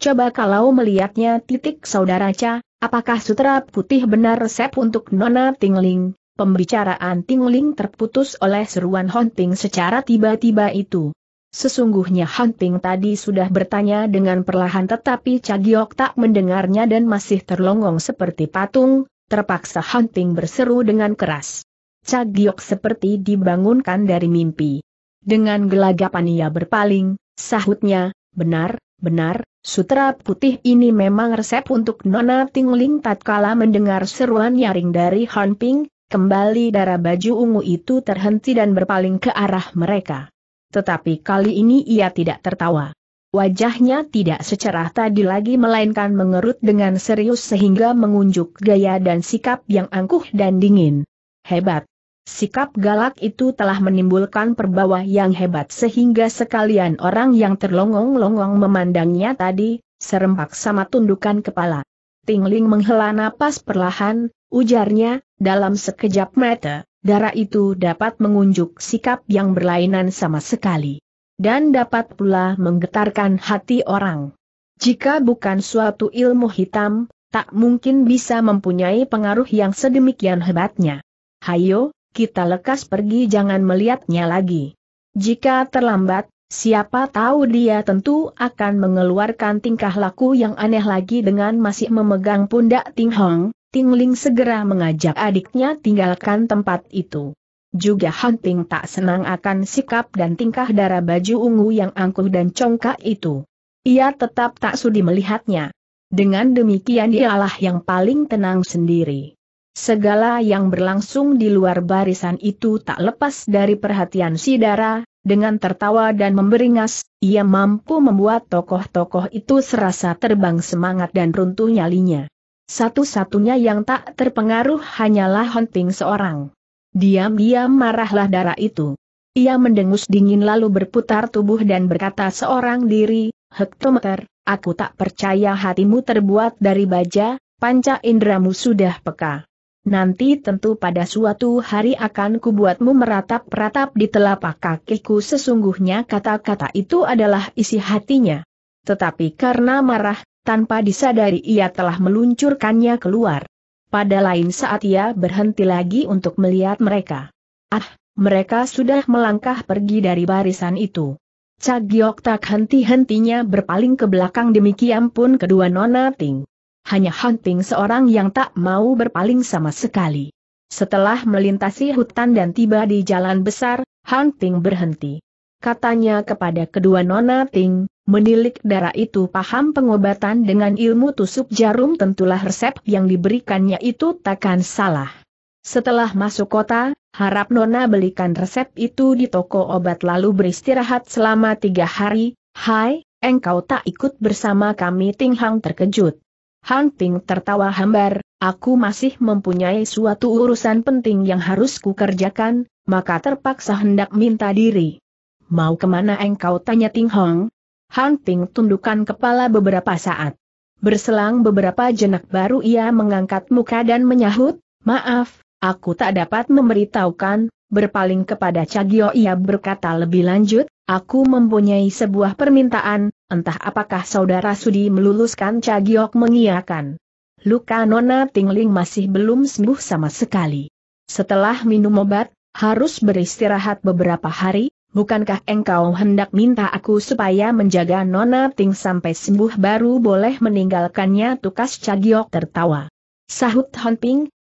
Coba kalau melihatnya titik saudara Cha, apakah sutra putih benar resep untuk Nona Tingling? Pembicaraan Tingling terputus oleh seruan hunting secara tiba-tiba itu. Sesungguhnya hunting tadi sudah bertanya dengan perlahan tetapi Cagiok tak mendengarnya dan masih terlonggong seperti patung, terpaksa hunting berseru dengan keras. Cagiok seperti dibangunkan dari mimpi. Dengan gelagapan ia berpaling, sahutnya, benar, benar, Sutra putih ini memang resep untuk Nona Tingling tatkala mendengar seruan nyaring dari Han Ping, kembali darah baju ungu itu terhenti dan berpaling ke arah mereka. Tetapi kali ini ia tidak tertawa. Wajahnya tidak secerah tadi lagi melainkan mengerut dengan serius sehingga mengunjuk gaya dan sikap yang angkuh dan dingin. Hebat! Sikap galak itu telah menimbulkan perbawa yang hebat sehingga sekalian orang yang terlongong-longong memandangnya tadi, serempak sama tundukan kepala. Tingling menghela napas perlahan, ujarnya, dalam sekejap mata, darah itu dapat mengunjuk sikap yang berlainan sama sekali. Dan dapat pula menggetarkan hati orang. Jika bukan suatu ilmu hitam, tak mungkin bisa mempunyai pengaruh yang sedemikian hebatnya. Hayo, kita lekas pergi jangan melihatnya lagi. Jika terlambat, siapa tahu dia tentu akan mengeluarkan tingkah laku yang aneh lagi dengan masih memegang pundak Ting Hong, Ting Ling segera mengajak adiknya tinggalkan tempat itu. Juga Han Ting tak senang akan sikap dan tingkah darah baju ungu yang angkuh dan congkak itu. Ia tetap tak sudi melihatnya. Dengan demikian dialah yang paling tenang sendiri. Segala yang berlangsung di luar barisan itu tak lepas dari perhatian Sidara, dengan tertawa dan memberingas, ia mampu membuat tokoh-tokoh itu serasa terbang semangat dan runtuh nyalinya. Satu-satunya yang tak terpengaruh hanyalah hunting seorang. Diam-diam marahlah darah itu. Ia mendengus dingin lalu berputar tubuh dan berkata seorang diri, Hektometer, aku tak percaya hatimu terbuat dari baja, panca indramu sudah peka. Nanti tentu pada suatu hari akan kubuatmu meratap-ratap di telapak kakiku sesungguhnya kata-kata itu adalah isi hatinya. Tetapi karena marah, tanpa disadari ia telah meluncurkannya keluar. Pada lain saat ia berhenti lagi untuk melihat mereka. Ah, mereka sudah melangkah pergi dari barisan itu. Cagiok tak henti-hentinya berpaling ke belakang demikian pun kedua nona Ting hanya Hunting seorang yang tak mau berpaling sama sekali. Setelah melintasi hutan dan tiba di jalan besar, Hunting berhenti. Katanya kepada kedua nona Ting, menilik darah itu paham pengobatan dengan ilmu tusuk jarum tentulah resep yang diberikannya itu takkan salah. Setelah masuk kota, harap Nona belikan resep itu di toko obat lalu beristirahat selama tiga hari. Hai, engkau tak ikut bersama kami Ting Hang terkejut. Han Ting tertawa hambar, aku masih mempunyai suatu urusan penting yang harus kukerjakan, maka terpaksa hendak minta diri. Mau kemana engkau tanya Ting Hong? Han Ting tundukkan kepala beberapa saat. Berselang beberapa jenak baru ia mengangkat muka dan menyahut, maaf, aku tak dapat memberitahukan, berpaling kepada Cagio ia berkata lebih lanjut, Aku mempunyai sebuah permintaan, entah apakah saudara Sudi meluluskan Cagiok mengiakan. Luka Nona Tingling masih belum sembuh sama sekali. Setelah minum obat, harus beristirahat beberapa hari, bukankah engkau hendak minta aku supaya menjaga Nona Ting sampai sembuh baru boleh meninggalkannya tukas Cagiok tertawa. Sahut Hon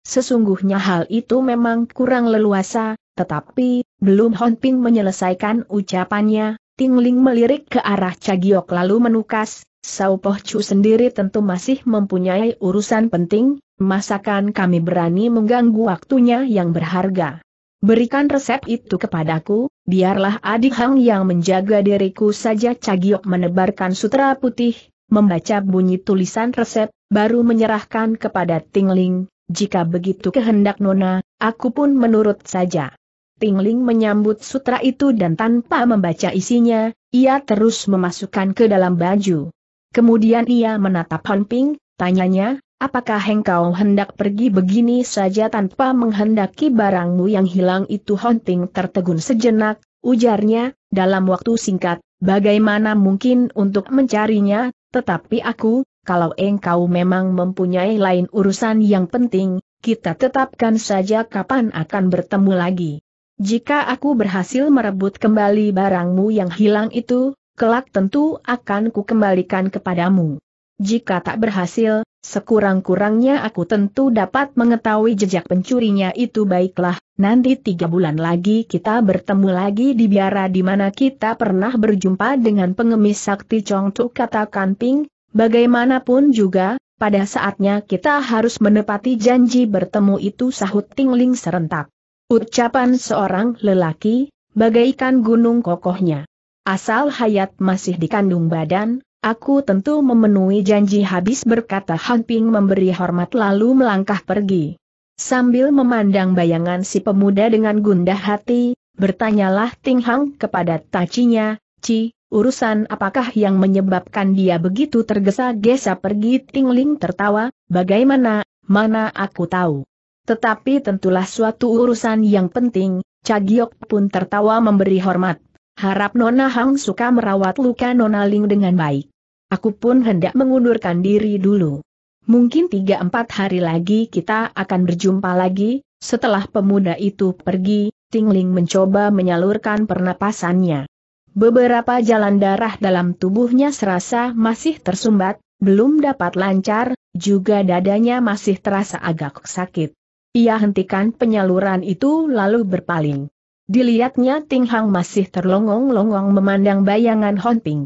sesungguhnya hal itu memang kurang leluasa, tetapi, belum Hon Ping menyelesaikan ucapannya, Ting Ling melirik ke arah Cagiok lalu menukas, Sao Poh Chu sendiri tentu masih mempunyai urusan penting, masakan kami berani mengganggu waktunya yang berharga. Berikan resep itu kepadaku, biarlah adik Hang yang menjaga diriku saja Cagiok menebarkan sutra putih, membaca bunyi tulisan resep, baru menyerahkan kepada Tingling, jika begitu kehendak Nona, aku pun menurut saja. Tingling menyambut sutra itu dan tanpa membaca isinya, ia terus memasukkan ke dalam baju. Kemudian ia menatap Han Ping, tanyanya, apakah engkau hendak pergi begini saja tanpa menghendaki barangmu yang hilang itu Han Ping tertegun sejenak, ujarnya, dalam waktu singkat, bagaimana mungkin untuk mencarinya, tetapi aku, kalau engkau memang mempunyai lain urusan yang penting, kita tetapkan saja kapan akan bertemu lagi. Jika aku berhasil merebut kembali barangmu yang hilang itu, kelak tentu akan ku kembalikan kepadamu. Jika tak berhasil, sekurang-kurangnya aku tentu dapat mengetahui jejak pencurinya itu baiklah, nanti tiga bulan lagi kita bertemu lagi di biara di mana kita pernah berjumpa dengan pengemis sakti Chong Tu. kata Kanping, bagaimanapun juga, pada saatnya kita harus menepati janji bertemu itu sahut Ting Ling serentak. Ucapan seorang lelaki, bagaikan gunung kokohnya. Asal hayat masih dikandung badan, aku tentu memenuhi janji habis berkata Han Ping memberi hormat lalu melangkah pergi. Sambil memandang bayangan si pemuda dengan gundah hati, bertanyalah Ting Hang kepada Tacinya, Ci, urusan apakah yang menyebabkan dia begitu tergesa-gesa pergi Ting Ling tertawa, bagaimana, mana aku tahu. Tetapi tentulah suatu urusan yang penting, Cagiok pun tertawa memberi hormat. Harap Nona Hang suka merawat luka Nona Ling dengan baik. Aku pun hendak mengundurkan diri dulu. Mungkin tiga empat hari lagi kita akan berjumpa lagi, setelah pemuda itu pergi, Ting Ling mencoba menyalurkan pernapasannya. Beberapa jalan darah dalam tubuhnya serasa masih tersumbat, belum dapat lancar, juga dadanya masih terasa agak sakit. Ia hentikan penyaluran itu lalu berpaling. Dilihatnya Ting Hang masih terlongong-longong memandang bayangan Hon Ping.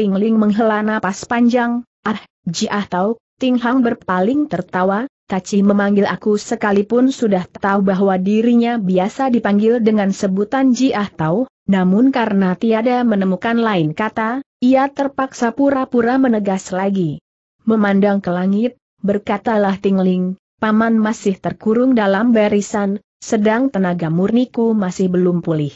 Ting Ling menghela napas panjang, ah, jiah tau, Ting Hang berpaling tertawa, Taci memanggil aku sekalipun sudah tahu bahwa dirinya biasa dipanggil dengan sebutan Jiah Tau, namun karena tiada menemukan lain kata, ia terpaksa pura-pura menegas lagi. Memandang ke langit, berkatalah Ting Ling, paman masih terkurung dalam barisan, sedang tenaga murniku masih belum pulih.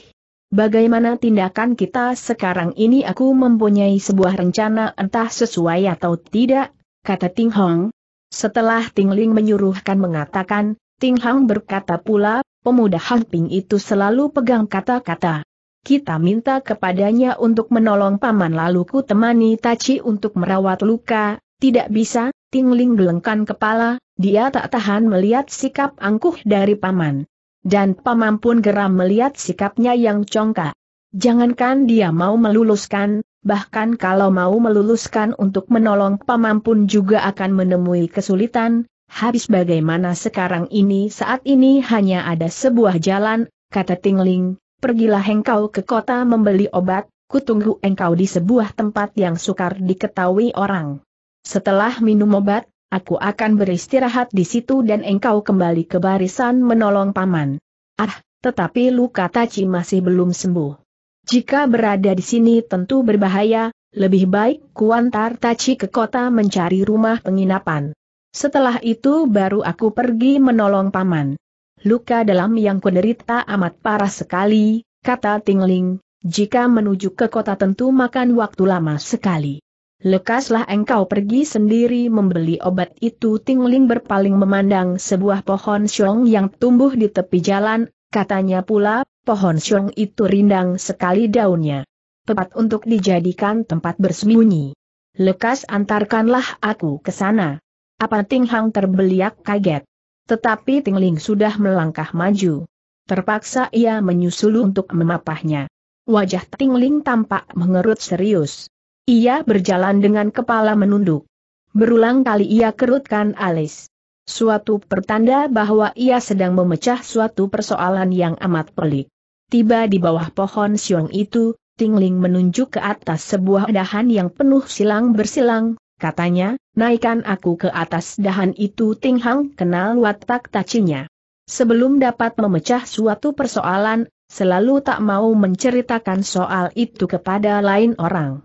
Bagaimana tindakan kita sekarang ini aku mempunyai sebuah rencana entah sesuai atau tidak, kata Ting Hong. Setelah Ting Ling menyuruhkan mengatakan, Ting Hong berkata pula, pemuda Hang Ping itu selalu pegang kata-kata. Kita minta kepadanya untuk menolong paman lalu ku temani Tachi untuk merawat luka, tidak bisa, Ting Ling gelengkan kepala, dia tak tahan melihat sikap angkuh dari paman. Dan paman pun geram melihat sikapnya yang congkak. Jangankan dia mau meluluskan, bahkan kalau mau meluluskan untuk menolong paman pun juga akan menemui kesulitan, habis bagaimana sekarang ini saat ini hanya ada sebuah jalan, kata Tingling, pergilah engkau ke kota membeli obat, kutunggu engkau di sebuah tempat yang sukar diketahui orang. Setelah minum obat, aku akan beristirahat di situ dan engkau kembali ke barisan menolong paman. Ah, tetapi luka Taci masih belum sembuh. Jika berada di sini tentu berbahaya, lebih baik kuantar Taci ke kota mencari rumah penginapan. Setelah itu baru aku pergi menolong paman. Luka dalam yang kuderita amat parah sekali, kata Tingling, jika menuju ke kota tentu makan waktu lama sekali. Lekaslah engkau pergi sendiri membeli obat itu Tingling berpaling memandang sebuah pohon siong yang tumbuh di tepi jalan, katanya pula, pohon siong itu rindang sekali daunnya. Tepat untuk dijadikan tempat bersembunyi. Lekas antarkanlah aku ke sana. Apa Ting Hang terbeliak kaget. Tetapi Tingling sudah melangkah maju. Terpaksa ia menyusul untuk memapahnya. Wajah Tingling tampak mengerut serius. Ia berjalan dengan kepala menunduk. Berulang kali ia kerutkan alis. Suatu pertanda bahwa ia sedang memecah suatu persoalan yang amat pelik. Tiba di bawah pohon siung itu, Tingling menunjuk ke atas sebuah dahan yang penuh silang bersilang, katanya, naikkan aku ke atas dahan itu Ting Hang kenal watak tacinya. Sebelum dapat memecah suatu persoalan, selalu tak mau menceritakan soal itu kepada lain orang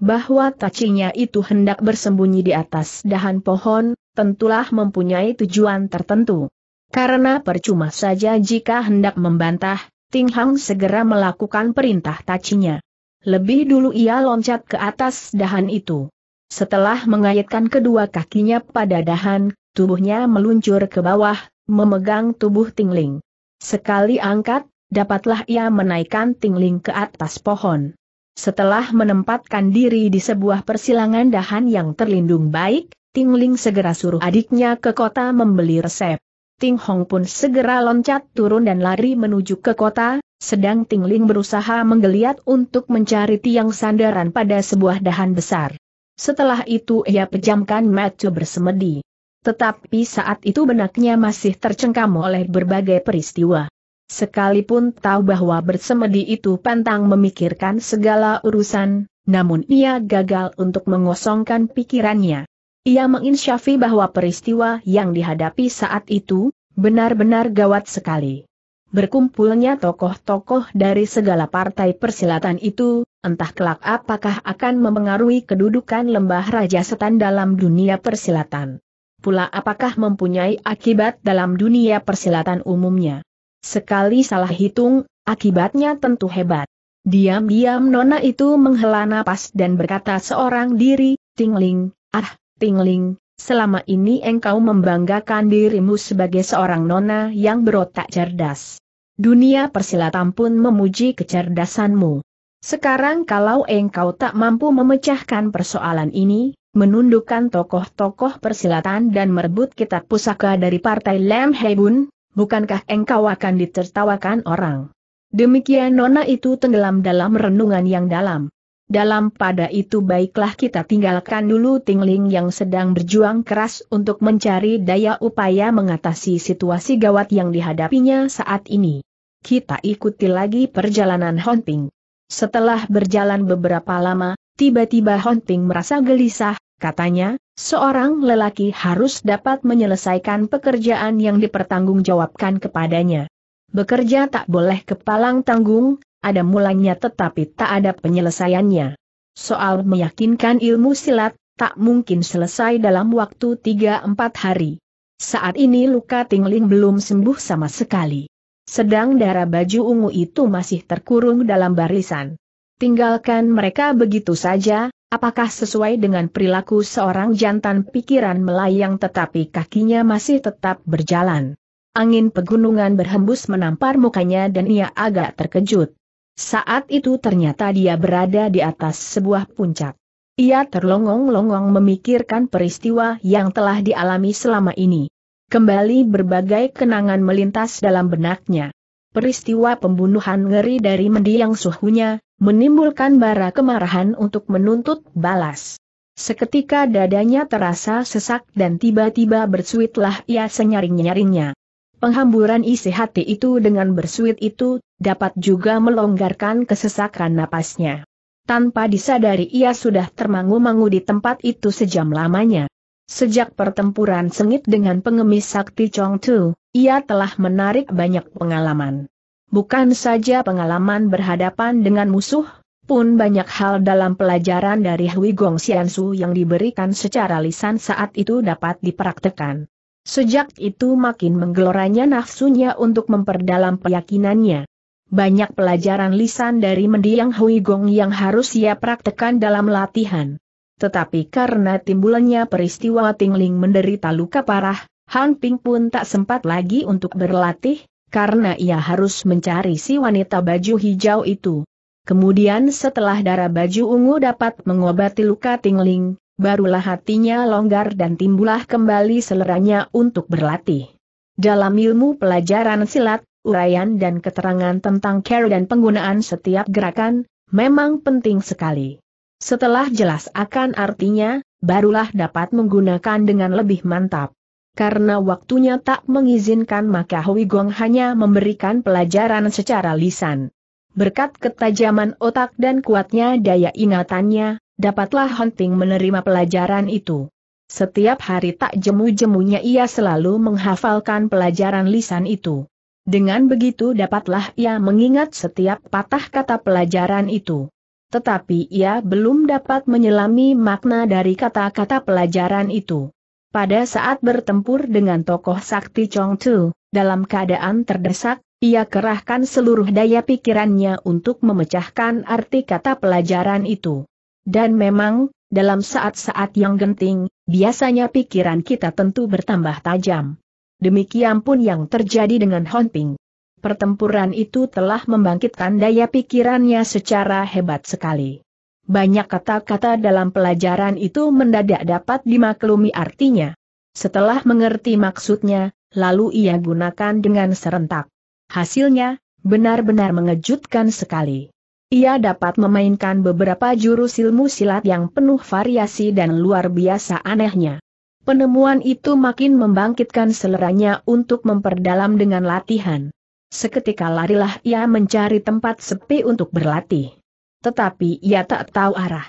bahwa tacinya itu hendak bersembunyi di atas dahan pohon, tentulah mempunyai tujuan tertentu. Karena percuma saja jika hendak membantah, Ting Hang segera melakukan perintah tacinya. Lebih dulu ia loncat ke atas dahan itu. Setelah mengayatkan kedua kakinya pada dahan, tubuhnya meluncur ke bawah, memegang tubuh Tingling. Sekali angkat, dapatlah ia menaikkan Tingling ke atas pohon. Setelah menempatkan diri di sebuah persilangan dahan yang terlindung baik, Ting Ling segera suruh adiknya ke kota membeli resep. Ting Hong pun segera loncat turun dan lari menuju ke kota, sedang Ting Ling berusaha menggeliat untuk mencari tiang sandaran pada sebuah dahan besar. Setelah itu ia pejamkan mata bersemedi. Tetapi saat itu benaknya masih tercengkam oleh berbagai peristiwa. Sekalipun tahu bahwa bersemedi itu pantang memikirkan segala urusan, namun ia gagal untuk mengosongkan pikirannya. Ia menginsyafi bahwa peristiwa yang dihadapi saat itu, benar-benar gawat sekali. Berkumpulnya tokoh-tokoh dari segala partai persilatan itu, entah kelak apakah akan memengaruhi kedudukan lembah Raja Setan dalam dunia persilatan. Pula apakah mempunyai akibat dalam dunia persilatan umumnya. Sekali salah hitung, akibatnya tentu hebat. Diam-diam Nona itu menghela napas dan berkata seorang diri, Tingling, ah, Tingling, selama ini engkau membanggakan dirimu sebagai seorang Nona yang berotak cerdas. Dunia persilatan pun memuji kecerdasanmu. Sekarang kalau engkau tak mampu memecahkan persoalan ini, menundukkan tokoh-tokoh persilatan dan merebut kitab pusaka dari partai Lem Hebun, bukankah engkau akan ditertawakan orang? Demikian nona itu tenggelam dalam renungan yang dalam. Dalam pada itu baiklah kita tinggalkan dulu Tingling yang sedang berjuang keras untuk mencari daya upaya mengatasi situasi gawat yang dihadapinya saat ini. Kita ikuti lagi perjalanan hunting. Setelah berjalan beberapa lama, tiba-tiba hunting merasa gelisah, katanya, Seorang lelaki harus dapat menyelesaikan pekerjaan yang dipertanggungjawabkan kepadanya. Bekerja tak boleh kepalang tanggung, ada mulanya tetapi tak ada penyelesaiannya. Soal meyakinkan ilmu silat, tak mungkin selesai dalam waktu 3-4 hari. Saat ini luka tingling belum sembuh sama sekali. Sedang darah baju ungu itu masih terkurung dalam barisan. Tinggalkan mereka begitu saja, Apakah sesuai dengan perilaku seorang jantan pikiran melayang tetapi kakinya masih tetap berjalan? Angin pegunungan berhembus menampar mukanya dan ia agak terkejut. Saat itu ternyata dia berada di atas sebuah puncak. Ia terlongong-longong memikirkan peristiwa yang telah dialami selama ini. Kembali berbagai kenangan melintas dalam benaknya. Peristiwa pembunuhan ngeri dari mendiang suhunya, menimbulkan bara kemarahan untuk menuntut balas. Seketika dadanya terasa sesak dan tiba-tiba bersuitlah ia senyaring-nyaringnya. Penghamburan isi hati itu dengan bersuit itu, dapat juga melonggarkan kesesakan napasnya. Tanpa disadari ia sudah termangu-mangu di tempat itu sejam lamanya. Sejak pertempuran sengit dengan pengemis sakti Chong Tu, ia telah menarik banyak pengalaman bukan saja pengalaman berhadapan dengan musuh, pun banyak hal dalam pelajaran dari Hui Gong Xiansu yang diberikan secara lisan saat itu dapat dipraktekan. Sejak itu makin menggeloranya nafsunya untuk memperdalam keyakinannya. Banyak pelajaran lisan dari mendiang Hui Gong yang harus ia praktekan dalam latihan. Tetapi karena timbulannya peristiwa Tingling menderita luka parah, Han Ping pun tak sempat lagi untuk berlatih, karena ia harus mencari si wanita baju hijau itu. Kemudian setelah darah baju ungu dapat mengobati luka tingling, barulah hatinya longgar dan timbullah kembali seleranya untuk berlatih. Dalam ilmu pelajaran silat, uraian dan keterangan tentang care dan penggunaan setiap gerakan, memang penting sekali. Setelah jelas akan artinya, barulah dapat menggunakan dengan lebih mantap. Karena waktunya tak mengizinkan maka Hui Gong hanya memberikan pelajaran secara lisan. Berkat ketajaman otak dan kuatnya daya ingatannya, dapatlah Hunting menerima pelajaran itu. Setiap hari tak jemu-jemunya ia selalu menghafalkan pelajaran lisan itu. Dengan begitu dapatlah ia mengingat setiap patah kata pelajaran itu. Tetapi ia belum dapat menyelami makna dari kata-kata pelajaran itu. Pada saat bertempur dengan tokoh sakti Chong Tu, dalam keadaan terdesak, ia kerahkan seluruh daya pikirannya untuk memecahkan arti kata pelajaran itu. Dan memang, dalam saat-saat yang genting, biasanya pikiran kita tentu bertambah tajam. Demikian pun yang terjadi dengan Ping. Pertempuran itu telah membangkitkan daya pikirannya secara hebat sekali. Banyak kata-kata dalam pelajaran itu mendadak dapat dimaklumi artinya. Setelah mengerti maksudnya, lalu ia gunakan dengan serentak. Hasilnya, benar-benar mengejutkan sekali. Ia dapat memainkan beberapa jurus ilmu silat yang penuh variasi dan luar biasa anehnya. Penemuan itu makin membangkitkan seleranya untuk memperdalam dengan latihan. Seketika larilah ia mencari tempat sepi untuk berlatih tetapi ia tak tahu arah.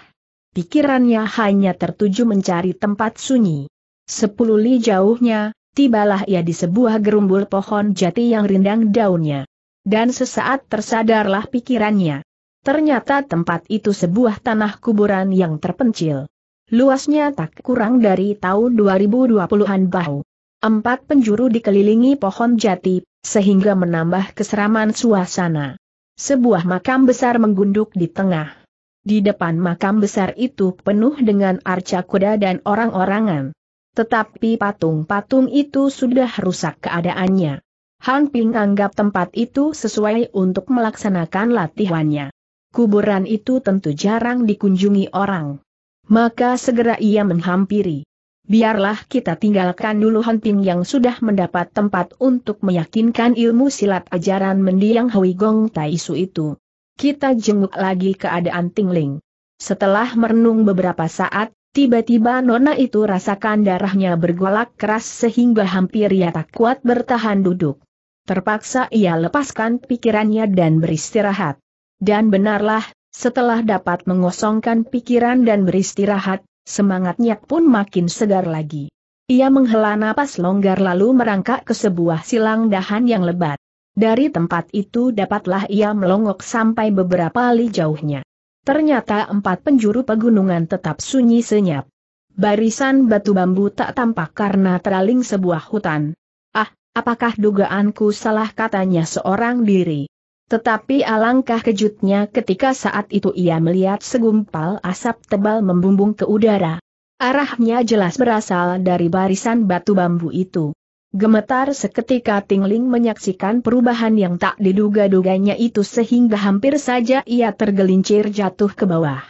Pikirannya hanya tertuju mencari tempat sunyi. Sepuluh li jauhnya, tibalah ia di sebuah gerumbul pohon jati yang rindang daunnya. Dan sesaat tersadarlah pikirannya. Ternyata tempat itu sebuah tanah kuburan yang terpencil. Luasnya tak kurang dari tahun 2020-an bahu. Empat penjuru dikelilingi pohon jati, sehingga menambah keseraman suasana sebuah makam besar menggunduk di tengah. Di depan makam besar itu penuh dengan arca kuda dan orang-orangan. Tetapi patung-patung itu sudah rusak keadaannya. Han Ping anggap tempat itu sesuai untuk melaksanakan latihannya. Kuburan itu tentu jarang dikunjungi orang. Maka segera ia menghampiri. Biarlah kita tinggalkan dulu hunting yang sudah mendapat tempat untuk meyakinkan ilmu silat ajaran mendiang Hui Gong Tai Su itu. Kita jenguk lagi keadaan Tingling. Setelah merenung beberapa saat, tiba-tiba nona itu rasakan darahnya bergolak keras sehingga hampir ia tak kuat bertahan duduk. Terpaksa ia lepaskan pikirannya dan beristirahat. Dan benarlah, setelah dapat mengosongkan pikiran dan beristirahat, Semangatnya pun makin segar lagi. Ia menghela napas longgar lalu merangkak ke sebuah silang dahan yang lebat. Dari tempat itu dapatlah ia melongok sampai beberapa li jauhnya. Ternyata empat penjuru pegunungan tetap sunyi senyap. Barisan batu bambu tak tampak karena teraling sebuah hutan. Ah, apakah dugaanku salah katanya seorang diri? Tetapi alangkah kejutnya ketika saat itu ia melihat segumpal asap tebal membumbung ke udara. Arahnya jelas berasal dari barisan batu bambu itu. Gemetar seketika Tingling menyaksikan perubahan yang tak diduga-duganya itu sehingga hampir saja ia tergelincir jatuh ke bawah.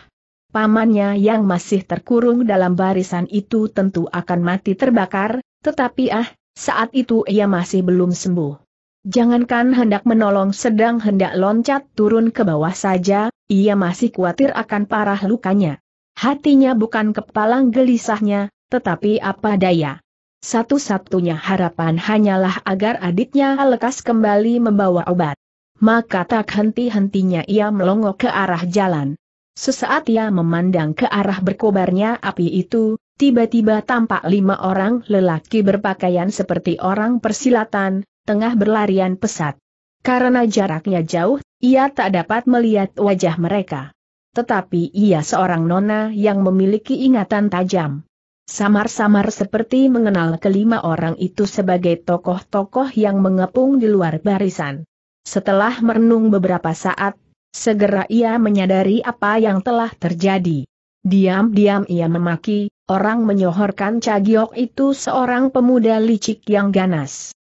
Pamannya yang masih terkurung dalam barisan itu tentu akan mati terbakar, tetapi ah, saat itu ia masih belum sembuh. Jangankan hendak menolong sedang hendak loncat turun ke bawah saja, ia masih khawatir akan parah lukanya. Hatinya bukan kepalang gelisahnya, tetapi apa daya. Satu-satunya harapan hanyalah agar adiknya lekas kembali membawa obat. Maka tak henti-hentinya ia melongo ke arah jalan. Sesaat ia memandang ke arah berkobarnya api itu, tiba-tiba tampak lima orang lelaki berpakaian seperti orang persilatan, tengah berlarian pesat. Karena jaraknya jauh, ia tak dapat melihat wajah mereka. Tetapi ia seorang nona yang memiliki ingatan tajam. Samar-samar seperti mengenal kelima orang itu sebagai tokoh-tokoh yang mengepung di luar barisan. Setelah merenung beberapa saat, segera ia menyadari apa yang telah terjadi. Diam-diam ia memaki, orang menyohorkan Cagiok itu seorang pemuda licik yang ganas.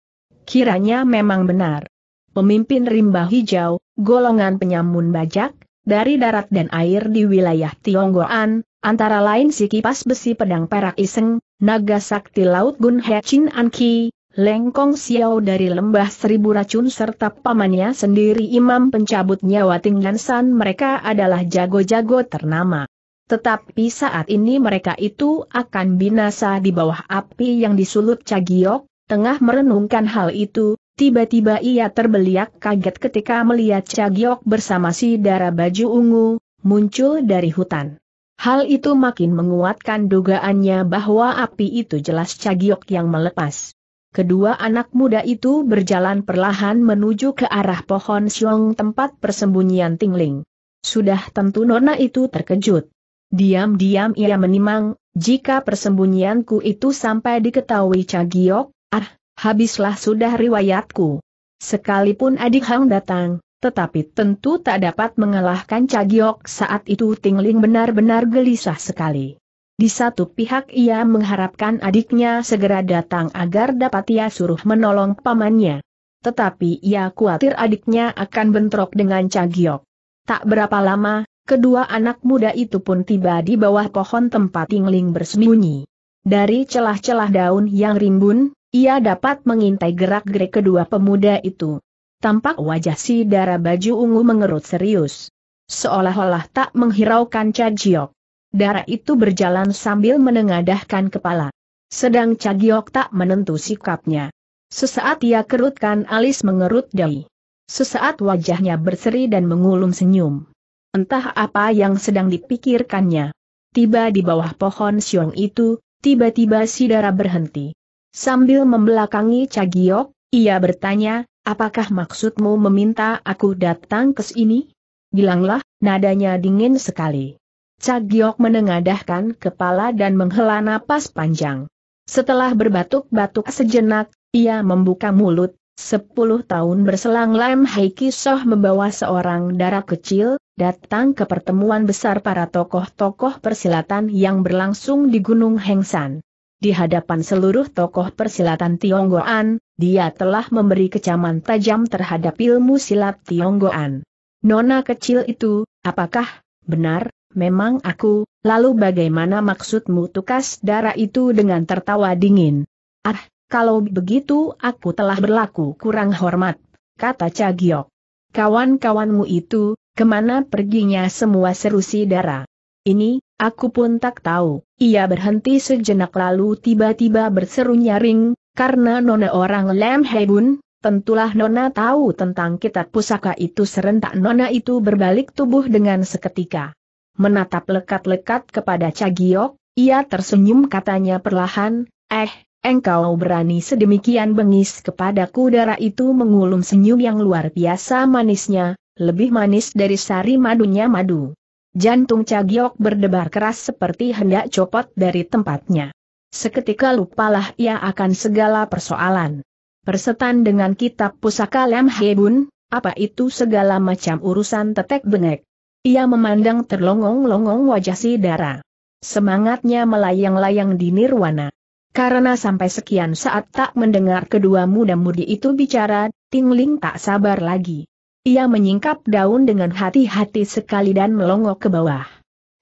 Kiranya memang benar. Pemimpin rimba hijau, golongan penyamun bajak, dari darat dan air di wilayah Tionggoan, antara lain si kipas besi pedang perak iseng, naga sakti laut Gun Hechin Anki, Lengkong Xiao dari lembah seribu racun serta pamannya sendiri imam pencabut nyawa Tinggan San mereka adalah jago-jago ternama. Tetapi saat ini mereka itu akan binasa di bawah api yang disulut Cagiok, Tengah merenungkan hal itu, tiba-tiba ia terbeliak kaget ketika melihat Cagiok bersama si darah baju ungu, muncul dari hutan. Hal itu makin menguatkan dugaannya bahwa api itu jelas Cagiok yang melepas. Kedua anak muda itu berjalan perlahan menuju ke arah pohon siong tempat persembunyian Tingling. Sudah tentu Nona itu terkejut. Diam-diam ia menimang, jika persembunyianku itu sampai diketahui Cagiok, Ah, habislah sudah riwayatku. Sekalipun adik Hang datang, tetapi tentu tak dapat mengalahkan Cagiok saat itu Tingling benar-benar gelisah sekali. Di satu pihak ia mengharapkan adiknya segera datang agar dapat ia suruh menolong pamannya. Tetapi ia khawatir adiknya akan bentrok dengan Cagiok. Tak berapa lama, kedua anak muda itu pun tiba di bawah pohon tempat Tingling bersembunyi. Dari celah-celah daun yang rimbun, ia dapat mengintai gerak-gerik kedua pemuda itu. Tampak wajah si darah baju ungu mengerut serius. Seolah-olah tak menghiraukan Cagiok. Darah itu berjalan sambil menengadahkan kepala. Sedang Cagiok tak menentu sikapnya. Sesaat ia kerutkan alis mengerut dahi. Sesaat wajahnya berseri dan mengulum senyum. Entah apa yang sedang dipikirkannya. Tiba di bawah pohon siung itu, tiba-tiba si darah berhenti. Sambil membelakangi Cagiok, ia bertanya, apakah maksudmu meminta aku datang ke sini? Bilanglah, nadanya dingin sekali. Cagiok menengadahkan kepala dan menghela napas panjang. Setelah berbatuk-batuk sejenak, ia membuka mulut, sepuluh tahun berselang Lam Haiki Soh membawa seorang darah kecil, datang ke pertemuan besar para tokoh-tokoh persilatan yang berlangsung di Gunung Hengsan di hadapan seluruh tokoh persilatan Tionggoan, dia telah memberi kecaman tajam terhadap ilmu silat Tionggoan. Nona kecil itu, apakah, benar, memang aku, lalu bagaimana maksudmu tukas darah itu dengan tertawa dingin? Ah, kalau begitu aku telah berlaku kurang hormat, kata Cagiok. Kawan-kawanmu itu, kemana perginya semua serusi darah? Ini, aku pun tak tahu. Ia berhenti sejenak lalu tiba-tiba berseru nyaring, karena nona orang Lam Hebun, tentulah nona tahu tentang kitab pusaka itu serentak nona itu berbalik tubuh dengan seketika. Menatap lekat-lekat kepada Cagiok, ia tersenyum katanya perlahan, eh, engkau berani sedemikian bengis kepada kudara itu mengulum senyum yang luar biasa manisnya, lebih manis dari sari madunya madu. Jantung Cagiok berdebar keras seperti hendak copot dari tempatnya. Seketika lupalah ia akan segala persoalan. Persetan dengan kitab pusaka Lem Hebun, apa itu segala macam urusan tetek bengek. Ia memandang terlongong-longong wajah si darah. Semangatnya melayang-layang di nirwana. Karena sampai sekian saat tak mendengar kedua muda-mudi itu bicara, Tingling tak sabar lagi. Ia menyingkap daun dengan hati-hati sekali dan melongok ke bawah.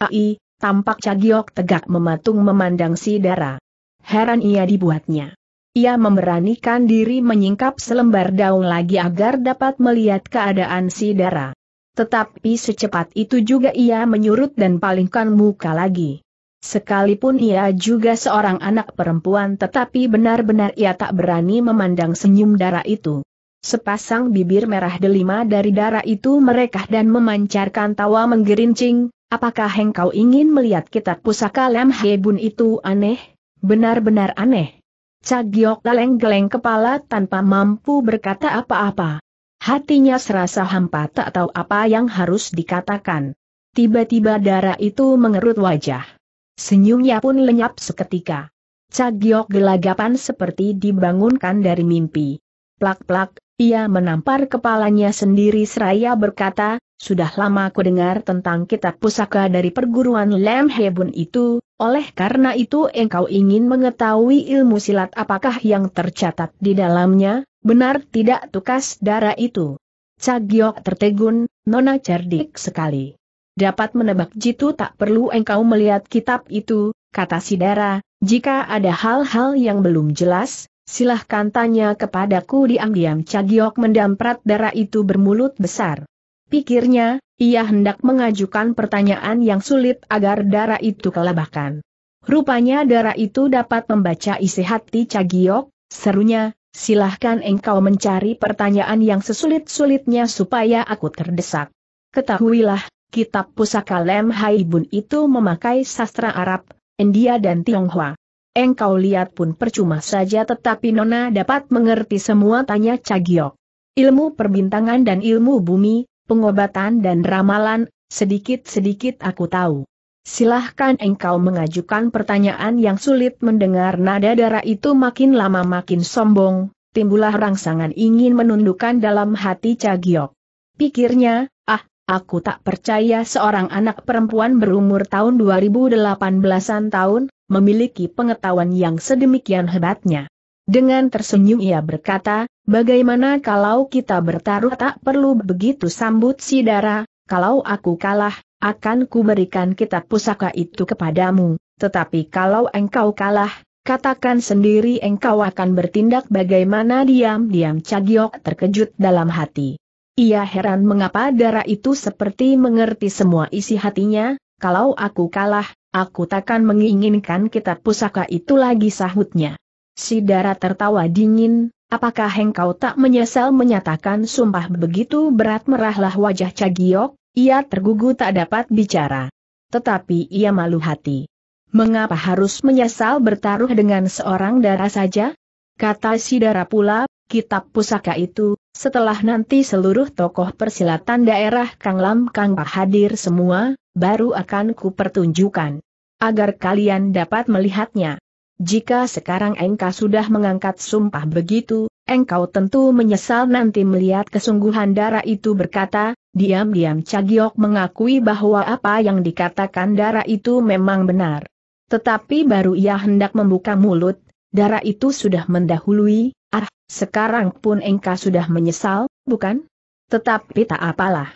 Ai, tampak Cagiok tegak mematung memandang si Dara. Heran ia dibuatnya. Ia memberanikan diri menyingkap selembar daun lagi agar dapat melihat keadaan si Dara. Tetapi secepat itu juga ia menyurut dan palingkan muka lagi. Sekalipun ia juga seorang anak perempuan tetapi benar-benar ia tak berani memandang senyum darah itu. Sepasang bibir merah delima dari darah itu merekah dan memancarkan tawa menggerincing, apakah engkau ingin melihat kitab pusaka Lam Hebun itu aneh? Benar-benar aneh. Cagiok geleng-geleng kepala tanpa mampu berkata apa-apa. Hatinya serasa hampa tak tahu apa yang harus dikatakan. Tiba-tiba darah itu mengerut wajah. Senyumnya pun lenyap seketika. Cagiok gelagapan seperti dibangunkan dari mimpi. Plak-plak, ia menampar kepalanya sendiri seraya berkata, sudah lama ku dengar tentang kitab pusaka dari perguruan Lem Hebun itu, oleh karena itu engkau ingin mengetahui ilmu silat apakah yang tercatat di dalamnya, benar tidak tukas darah itu. Cagyok tertegun, nona cerdik sekali. Dapat menebak jitu tak perlu engkau melihat kitab itu, kata si darah, jika ada hal-hal yang belum jelas, Silahkan tanya kepadaku diam-diam Cagiok mendamprat darah itu bermulut besar. Pikirnya, ia hendak mengajukan pertanyaan yang sulit agar darah itu kelabakan. Rupanya darah itu dapat membaca isi hati Cagiok, serunya, silahkan engkau mencari pertanyaan yang sesulit-sulitnya supaya aku terdesak. Ketahuilah, kitab pusaka Lem Haibun itu memakai sastra Arab, India dan Tionghoa engkau lihat pun percuma saja tetapi Nona dapat mengerti semua tanya Cagiok. Ilmu perbintangan dan ilmu bumi, pengobatan dan ramalan, sedikit-sedikit aku tahu. Silahkan engkau mengajukan pertanyaan yang sulit mendengar nada darah itu makin lama makin sombong, timbullah rangsangan ingin menundukkan dalam hati Cagiok. Pikirnya, ah, aku tak percaya seorang anak perempuan berumur tahun 2018-an tahun, memiliki pengetahuan yang sedemikian hebatnya. Dengan tersenyum ia berkata, bagaimana kalau kita bertaruh tak perlu begitu sambut si darah, kalau aku kalah, akan kuberikan kitab pusaka itu kepadamu, tetapi kalau engkau kalah, katakan sendiri engkau akan bertindak bagaimana diam-diam Cagiok terkejut dalam hati. Ia heran mengapa Dara itu seperti mengerti semua isi hatinya, kalau aku kalah, aku takkan menginginkan kitab pusaka itu lagi sahutnya. Sidara tertawa dingin, apakah engkau tak menyesal menyatakan sumpah begitu berat merahlah wajah Cagiok, ia tergugu tak dapat bicara. Tetapi ia malu hati. Mengapa harus menyesal bertaruh dengan seorang Dara saja? Kata Sidara pula, kitab pusaka itu, setelah nanti seluruh tokoh persilatan daerah Kang Lam Kang Pak hadir semua, baru akan kupertunjukkan. Agar kalian dapat melihatnya. Jika sekarang engkau sudah mengangkat sumpah begitu, engkau tentu menyesal nanti melihat kesungguhan darah itu berkata, diam-diam Cagiok mengakui bahwa apa yang dikatakan darah itu memang benar. Tetapi baru ia hendak membuka mulut, darah itu sudah mendahului, ah, sekarang pun engkau sudah menyesal, bukan? Tetapi tak apalah.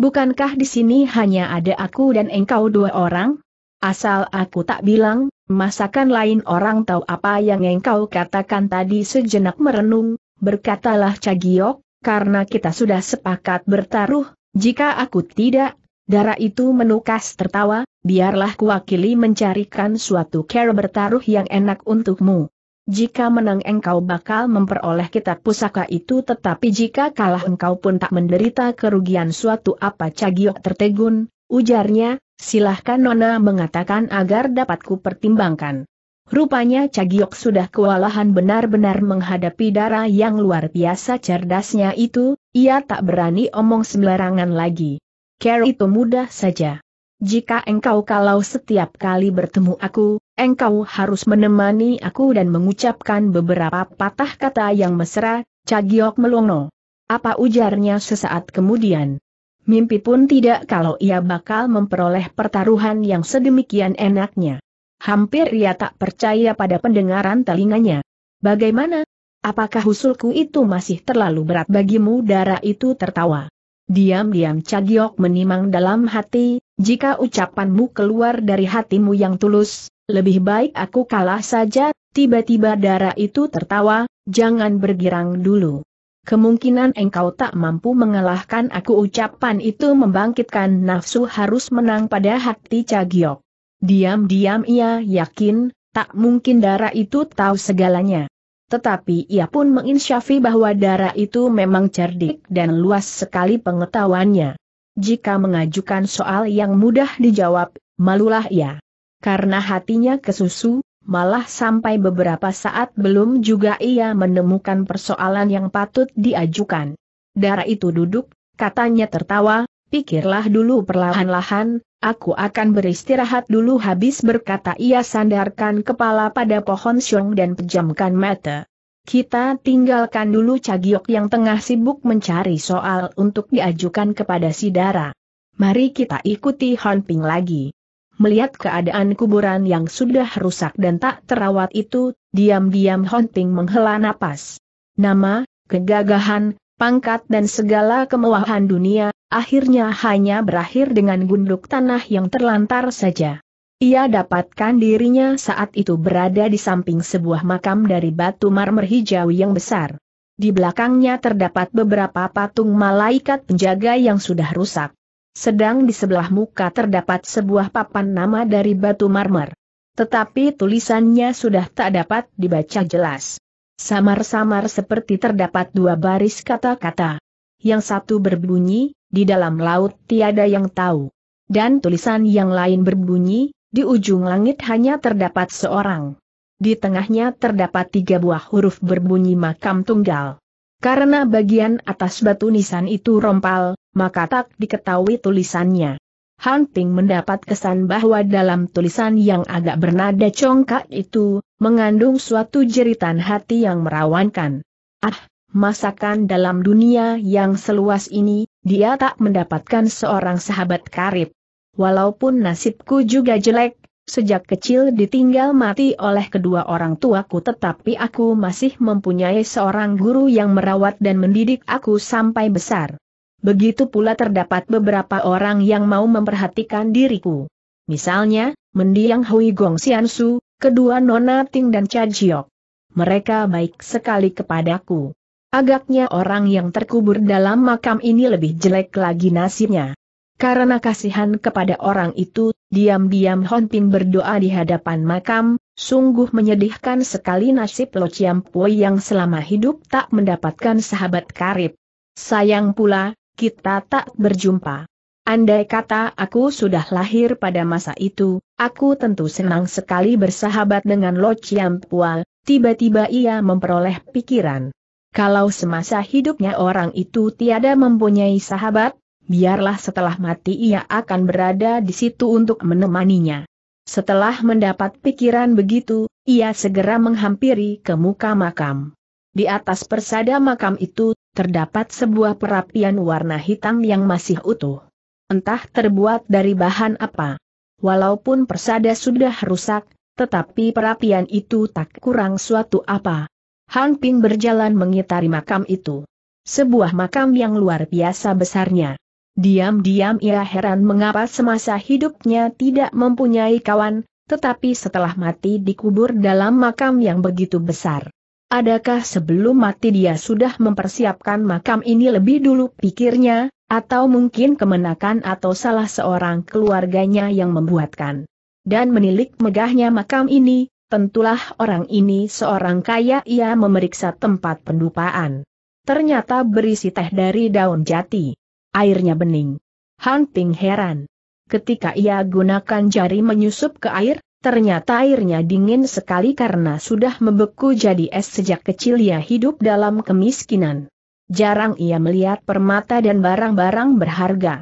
Bukankah di sini hanya ada aku dan engkau dua orang? Asal aku tak bilang, masakan lain orang tahu apa yang engkau katakan tadi sejenak merenung, berkatalah Cagiok, karena kita sudah sepakat bertaruh, jika aku tidak, darah itu menukas tertawa, biarlah kuwakili mencarikan suatu cara bertaruh yang enak untukmu. Jika menang engkau bakal memperoleh kitab pusaka itu tetapi jika kalah engkau pun tak menderita kerugian suatu apa Cagiok tertegun, ujarnya, silahkan Nona mengatakan agar dapatku pertimbangkan. Rupanya Cagiok sudah kewalahan benar-benar menghadapi darah yang luar biasa cerdasnya itu, ia tak berani omong sembarangan lagi. Care itu mudah saja. Jika engkau kalau setiap kali bertemu aku, engkau harus menemani aku dan mengucapkan beberapa patah kata yang mesra, Cagiok melongo. Apa ujarnya sesaat kemudian? Mimpi pun tidak kalau ia bakal memperoleh pertaruhan yang sedemikian enaknya. Hampir ia tak percaya pada pendengaran telinganya. Bagaimana? Apakah usulku itu masih terlalu berat bagimu? Dara itu tertawa. Diam-diam Cagiok menimang dalam hati, jika ucapanmu keluar dari hatimu yang tulus, lebih baik aku kalah saja, tiba-tiba darah itu tertawa, jangan bergirang dulu. Kemungkinan engkau tak mampu mengalahkan aku ucapan itu membangkitkan nafsu harus menang pada hati Cagiok. Diam-diam ia yakin, tak mungkin darah itu tahu segalanya. Tetapi ia pun menginsyafi bahwa darah itu memang cerdik dan luas sekali pengetahuannya. Jika mengajukan soal yang mudah dijawab, malulah ia. Karena hatinya kesusu, malah sampai beberapa saat belum juga ia menemukan persoalan yang patut diajukan. Darah itu duduk, katanya tertawa, pikirlah dulu perlahan-lahan, Aku akan beristirahat dulu habis berkata ia sandarkan kepala pada pohon siung dan pejamkan mata. Kita tinggalkan dulu Cagiok yang tengah sibuk mencari soal untuk diajukan kepada Sidara. Mari kita ikuti Hanping lagi. Melihat keadaan kuburan yang sudah rusak dan tak terawat itu, diam-diam Hanping menghela napas. Nama, kegagahan, pangkat dan segala kemewahan dunia, akhirnya hanya berakhir dengan gunduk tanah yang terlantar saja. Ia dapatkan dirinya saat itu berada di samping sebuah makam dari batu marmer hijau yang besar. Di belakangnya terdapat beberapa patung malaikat penjaga yang sudah rusak. Sedang di sebelah muka terdapat sebuah papan nama dari batu marmer. Tetapi tulisannya sudah tak dapat dibaca jelas. Samar-samar seperti terdapat dua baris kata-kata. Yang satu berbunyi, di dalam laut tiada yang tahu. Dan tulisan yang lain berbunyi, di ujung langit hanya terdapat seorang. Di tengahnya terdapat tiga buah huruf berbunyi makam tunggal. Karena bagian atas batu nisan itu rompal, maka tak diketahui tulisannya. Han Ping mendapat kesan bahwa dalam tulisan yang agak bernada congkak itu, mengandung suatu jeritan hati yang merawankan. Ah, masakan dalam dunia yang seluas ini, dia tak mendapatkan seorang sahabat karib. Walaupun nasibku juga jelek, sejak kecil ditinggal mati oleh kedua orang tuaku tetapi aku masih mempunyai seorang guru yang merawat dan mendidik aku sampai besar. Begitu pula terdapat beberapa orang yang mau memperhatikan diriku. Misalnya, mendiang Hui Gong Xiansu, kedua Nona Ting dan Cha Jiok. Mereka baik sekali kepadaku. Agaknya orang yang terkubur dalam makam ini lebih jelek lagi nasibnya. Karena kasihan kepada orang itu, diam-diam Hon Ping berdoa di hadapan makam, sungguh menyedihkan sekali nasib Lo Chiam Pui yang selama hidup tak mendapatkan sahabat karib. Sayang pula, kita tak berjumpa. Andai kata aku sudah lahir pada masa itu, aku tentu senang sekali bersahabat dengan Lo Chiam Pual, tiba-tiba ia memperoleh pikiran. Kalau semasa hidupnya orang itu tiada mempunyai sahabat, biarlah setelah mati ia akan berada di situ untuk menemaninya. Setelah mendapat pikiran begitu, ia segera menghampiri ke muka makam. Di atas persada makam itu, terdapat sebuah perapian warna hitam yang masih utuh. Entah terbuat dari bahan apa. Walaupun persada sudah rusak, tetapi perapian itu tak kurang suatu apa. Han Ping berjalan mengitari makam itu. Sebuah makam yang luar biasa besarnya. Diam-diam ia heran mengapa semasa hidupnya tidak mempunyai kawan, tetapi setelah mati dikubur dalam makam yang begitu besar. Adakah sebelum mati dia sudah mempersiapkan makam ini lebih dulu pikirnya, atau mungkin kemenakan atau salah seorang keluarganya yang membuatkan. Dan menilik megahnya makam ini, tentulah orang ini seorang kaya ia memeriksa tempat pendupaan. Ternyata berisi teh dari daun jati. Airnya bening. Han heran. Ketika ia gunakan jari menyusup ke air, ternyata airnya dingin sekali karena sudah membeku jadi es sejak kecil ia hidup dalam kemiskinan. Jarang ia melihat permata dan barang-barang berharga.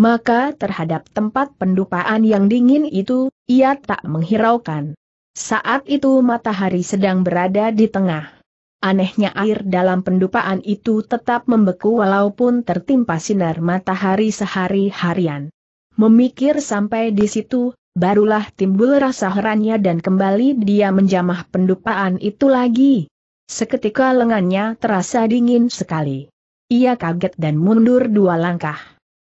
Maka terhadap tempat pendupaan yang dingin itu, ia tak menghiraukan. Saat itu matahari sedang berada di tengah. Anehnya air dalam pendupaan itu tetap membeku walaupun tertimpa sinar matahari sehari-harian. Memikir sampai di situ, barulah timbul rasa herannya dan kembali dia menjamah pendupaan itu lagi. Seketika lengannya terasa dingin sekali. Ia kaget dan mundur dua langkah.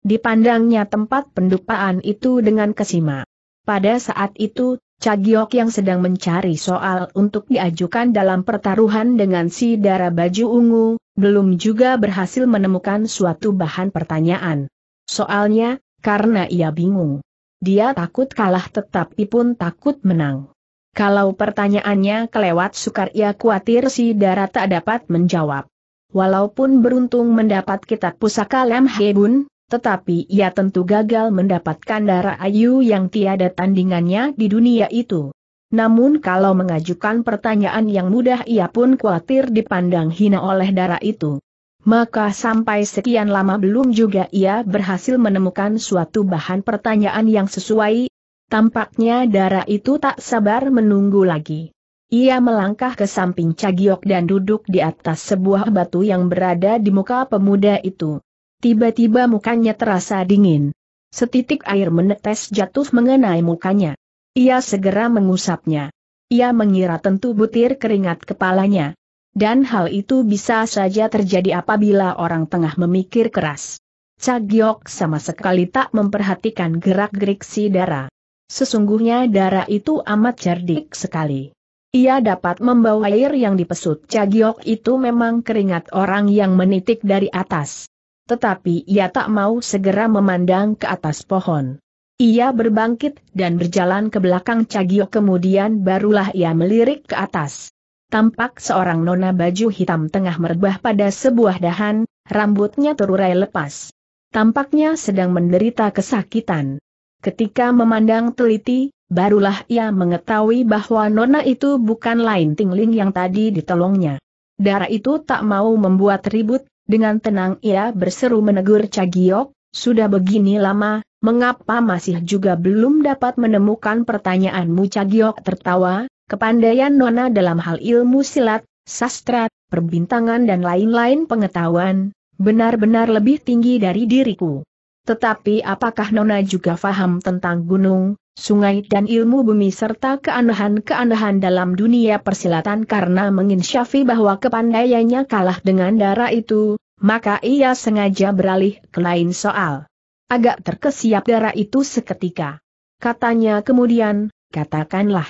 Dipandangnya tempat pendupaan itu dengan kesima. Pada saat itu, Cagiok yang sedang mencari soal untuk diajukan dalam pertaruhan dengan si darah baju ungu, belum juga berhasil menemukan suatu bahan pertanyaan. Soalnya, karena ia bingung. Dia takut kalah tetapi pun takut menang. Kalau pertanyaannya kelewat sukar ia khawatir si darah tak dapat menjawab. Walaupun beruntung mendapat kitab pusaka Lem Hebun, tetapi ia tentu gagal mendapatkan darah ayu yang tiada tandingannya di dunia itu. Namun kalau mengajukan pertanyaan yang mudah ia pun khawatir dipandang hina oleh darah itu. Maka sampai sekian lama belum juga ia berhasil menemukan suatu bahan pertanyaan yang sesuai, tampaknya darah itu tak sabar menunggu lagi. Ia melangkah ke samping Cagiok dan duduk di atas sebuah batu yang berada di muka pemuda itu. Tiba-tiba mukanya terasa dingin. Setitik air menetes jatuh mengenai mukanya. Ia segera mengusapnya. Ia mengira tentu butir keringat kepalanya. Dan hal itu bisa saja terjadi apabila orang tengah memikir keras. Cagyok sama sekali tak memperhatikan gerak-gerik si Dara. Sesungguhnya Dara itu amat cerdik sekali. Ia dapat membawa air yang dipesut Cagyok itu memang keringat orang yang menitik dari atas tetapi ia tak mau segera memandang ke atas pohon. Ia berbangkit dan berjalan ke belakang Cagio kemudian barulah ia melirik ke atas. Tampak seorang nona baju hitam tengah merubah pada sebuah dahan, rambutnya terurai lepas. Tampaknya sedang menderita kesakitan. Ketika memandang teliti, barulah ia mengetahui bahwa nona itu bukan lain tingling yang tadi ditolongnya. Darah itu tak mau membuat ribut, dengan tenang ia berseru menegur Cagiok, sudah begini lama, mengapa masih juga belum dapat menemukan pertanyaanmu Cagiok tertawa, kepandaian Nona dalam hal ilmu silat, sastra, perbintangan dan lain-lain pengetahuan, benar-benar lebih tinggi dari diriku. Tetapi apakah Nona juga faham tentang gunung, sungai dan ilmu bumi serta keanehan-keanehan dalam dunia persilatan karena menginsyafi bahwa kepandaiannya kalah dengan darah itu, maka ia sengaja beralih ke lain soal. Agak terkesiap darah itu seketika. Katanya kemudian, katakanlah.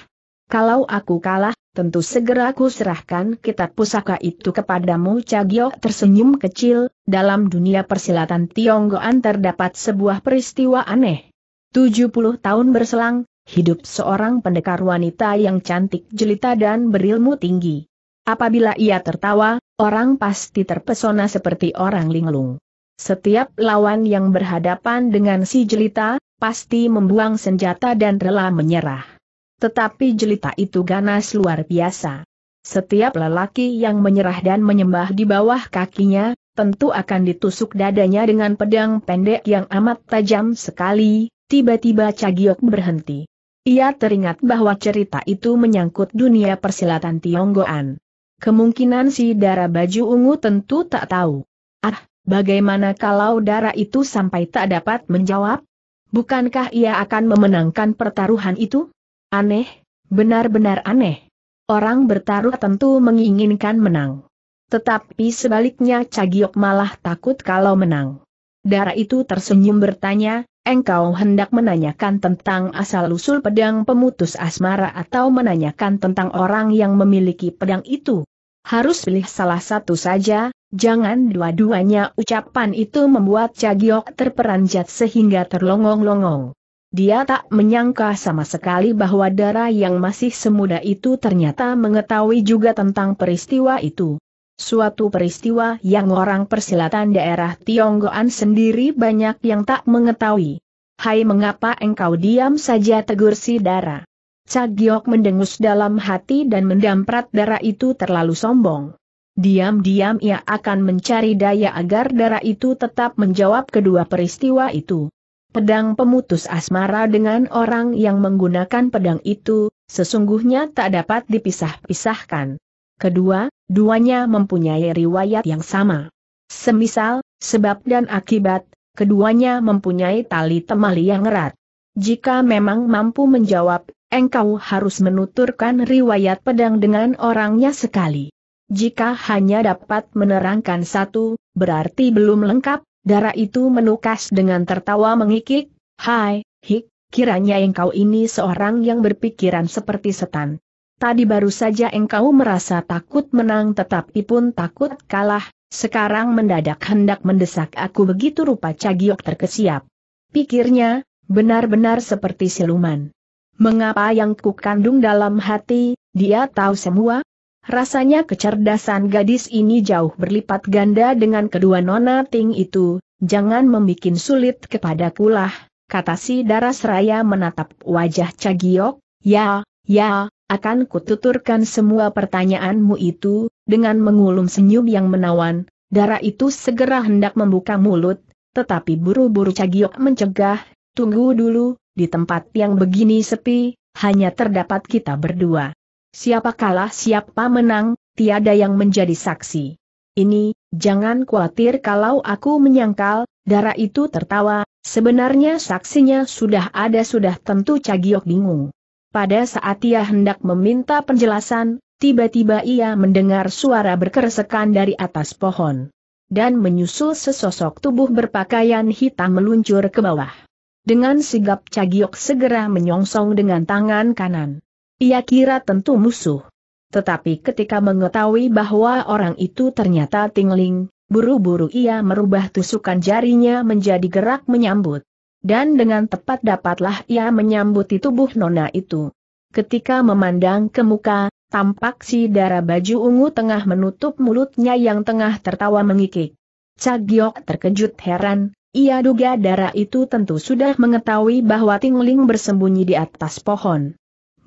Kalau aku kalah, tentu segera aku serahkan kitab pusaka itu kepadamu Cagio tersenyum kecil, dalam dunia persilatan Tionggoan terdapat sebuah peristiwa aneh 70 tahun berselang, hidup seorang pendekar wanita yang cantik jelita dan berilmu tinggi. Apabila ia tertawa, orang pasti terpesona seperti orang linglung. Setiap lawan yang berhadapan dengan si jelita, pasti membuang senjata dan rela menyerah. Tetapi jelita itu ganas luar biasa. Setiap lelaki yang menyerah dan menyembah di bawah kakinya, tentu akan ditusuk dadanya dengan pedang pendek yang amat tajam sekali, tiba-tiba Cagiok berhenti. Ia teringat bahwa cerita itu menyangkut dunia persilatan Tionggoan. Kemungkinan si darah baju ungu tentu tak tahu. Ah, bagaimana kalau darah itu sampai tak dapat menjawab? Bukankah ia akan memenangkan pertaruhan itu? Aneh, benar-benar aneh. Orang bertaruh tentu menginginkan menang. Tetapi sebaliknya Cagiok malah takut kalau menang. Darah itu tersenyum bertanya, Engkau hendak menanyakan tentang asal-usul pedang pemutus asmara atau menanyakan tentang orang yang memiliki pedang itu. Harus pilih salah satu saja, jangan dua-duanya ucapan itu membuat Cagiok terperanjat sehingga terlongong-longong. Dia tak menyangka sama sekali bahwa darah yang masih semuda itu ternyata mengetahui juga tentang peristiwa itu suatu peristiwa yang orang persilatan daerah Tionggoan sendiri banyak yang tak mengetahui. Hai mengapa engkau diam saja tegur si darah? Cagiok mendengus dalam hati dan mendamprat darah itu terlalu sombong. Diam-diam ia akan mencari daya agar darah itu tetap menjawab kedua peristiwa itu. Pedang pemutus asmara dengan orang yang menggunakan pedang itu, sesungguhnya tak dapat dipisah-pisahkan. Kedua, duanya mempunyai riwayat yang sama. Semisal, sebab dan akibat, keduanya mempunyai tali temali yang erat. Jika memang mampu menjawab, engkau harus menuturkan riwayat pedang dengan orangnya sekali. Jika hanya dapat menerangkan satu, berarti belum lengkap, darah itu menukas dengan tertawa mengikik, Hai, Hik, kiranya engkau ini seorang yang berpikiran seperti setan. Tadi baru saja engkau merasa takut menang tetapi pun takut kalah, sekarang mendadak hendak mendesak aku begitu rupa Cagiok terkesiap. Pikirnya, benar-benar seperti siluman. Mengapa yang ku kandung dalam hati, dia tahu semua? Rasanya kecerdasan gadis ini jauh berlipat ganda dengan kedua nona ting itu, jangan membuat sulit kepada kepadakulah, kata si seraya menatap wajah Cagiok, ya, Ya, akan kututurkan semua pertanyaanmu itu, dengan mengulum senyum yang menawan, darah itu segera hendak membuka mulut, tetapi buru-buru Cagiok mencegah, tunggu dulu, di tempat yang begini sepi, hanya terdapat kita berdua. Siapa kalah siapa menang, tiada yang menjadi saksi. Ini, jangan khawatir kalau aku menyangkal, darah itu tertawa, sebenarnya saksinya sudah ada sudah tentu Cagiok bingung. Pada saat ia hendak meminta penjelasan, tiba-tiba ia mendengar suara berkeresekan dari atas pohon. Dan menyusul sesosok tubuh berpakaian hitam meluncur ke bawah. Dengan sigap Cagiok segera menyongsong dengan tangan kanan. Ia kira tentu musuh. Tetapi ketika mengetahui bahwa orang itu ternyata tingling, buru-buru ia merubah tusukan jarinya menjadi gerak menyambut dan dengan tepat dapatlah ia menyambuti tubuh nona itu. Ketika memandang ke muka, tampak si darah baju ungu tengah menutup mulutnya yang tengah tertawa mengikik. Cagiok terkejut heran, ia duga darah itu tentu sudah mengetahui bahwa Tingling bersembunyi di atas pohon.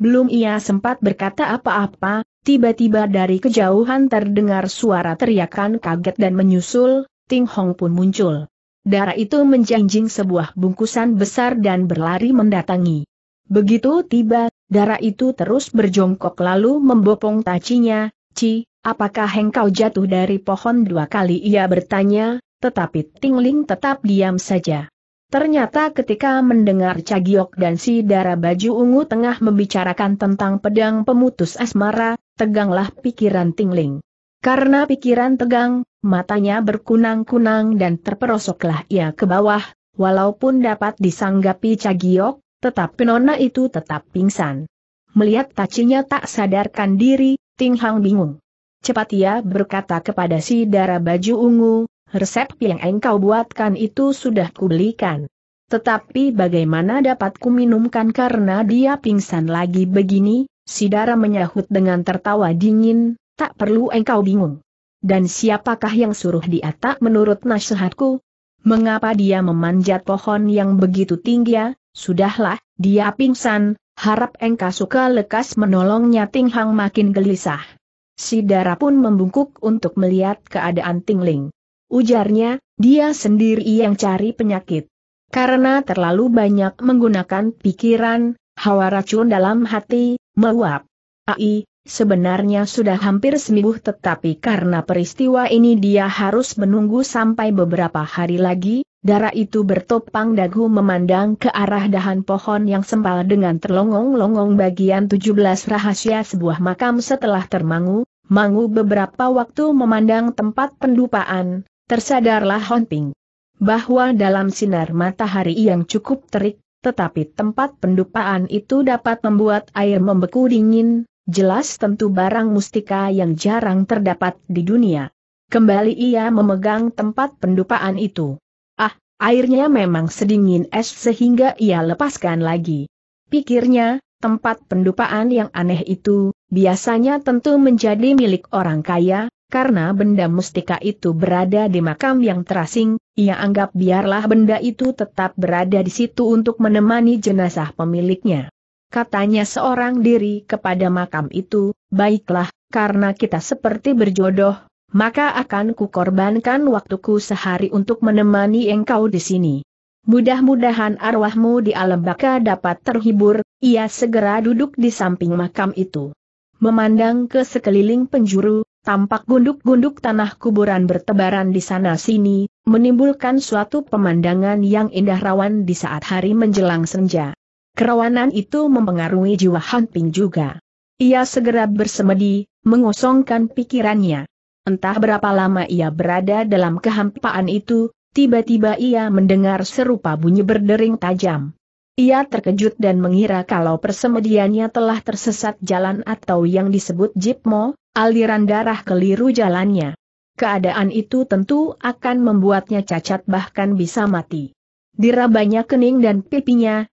Belum ia sempat berkata apa-apa, tiba-tiba dari kejauhan terdengar suara teriakan kaget dan menyusul, Ting Hong pun muncul. Darah itu menjanjing sebuah bungkusan besar dan berlari mendatangi. Begitu tiba, darah itu terus berjongkok lalu membopong tacinya, Ci, apakah engkau jatuh dari pohon dua kali ia bertanya, tetapi Tingling tetap diam saja. Ternyata ketika mendengar Cagiok dan si darah baju ungu tengah membicarakan tentang pedang pemutus asmara, teganglah pikiran Tingling. Karena pikiran tegang, matanya berkunang-kunang dan terperosoklah ia ke bawah, walaupun dapat disanggapi Cagiok, tetapi nona itu tetap pingsan. Melihat tacinya tak sadarkan diri, Ting Hang bingung. Cepat ia berkata kepada si darah baju ungu, resep yang engkau buatkan itu sudah kubelikan. Tetapi bagaimana dapat kuminumkan karena dia pingsan lagi begini? si darah menyahut dengan tertawa dingin, tak perlu engkau bingung. Dan siapakah yang suruh dia tak menurut nasihatku? Mengapa dia memanjat pohon yang begitu tinggi ya? Sudahlah, dia pingsan, harap engkau suka lekas menolongnya Ting Hang makin gelisah. Si Dara pun membungkuk untuk melihat keadaan Tingling. Ujarnya, dia sendiri yang cari penyakit. Karena terlalu banyak menggunakan pikiran, hawa racun dalam hati, meluap. Ai, Sebenarnya sudah hampir sembuh tetapi karena peristiwa ini dia harus menunggu sampai beberapa hari lagi, darah itu bertopang dagu memandang ke arah dahan pohon yang sempal dengan terlongong-longong bagian 17 rahasia sebuah makam setelah termangu, mangu beberapa waktu memandang tempat pendupaan, tersadarlah Honping. Bahwa dalam sinar matahari yang cukup terik, tetapi tempat pendupaan itu dapat membuat air membeku dingin, Jelas tentu barang mustika yang jarang terdapat di dunia. Kembali ia memegang tempat pendupaan itu. Ah, airnya memang sedingin es sehingga ia lepaskan lagi. Pikirnya, tempat pendupaan yang aneh itu, biasanya tentu menjadi milik orang kaya, karena benda mustika itu berada di makam yang terasing, ia anggap biarlah benda itu tetap berada di situ untuk menemani jenazah pemiliknya katanya seorang diri kepada makam itu, baiklah, karena kita seperti berjodoh, maka akan kukorbankan waktuku sehari untuk menemani engkau di sini. Mudah-mudahan arwahmu di alam baka dapat terhibur, ia segera duduk di samping makam itu. Memandang ke sekeliling penjuru, tampak gunduk-gunduk tanah kuburan bertebaran di sana-sini, menimbulkan suatu pemandangan yang indah rawan di saat hari menjelang senja. Kerawanan itu mempengaruhi jiwa Han juga. Ia segera bersemedi, mengosongkan pikirannya. Entah berapa lama ia berada dalam kehampaan itu, tiba-tiba ia mendengar serupa bunyi berdering tajam. Ia terkejut dan mengira kalau persemediannya telah tersesat jalan atau yang disebut jipmo, aliran darah keliru jalannya. Keadaan itu tentu akan membuatnya cacat bahkan bisa mati. Dirabanya kening dan pipinya,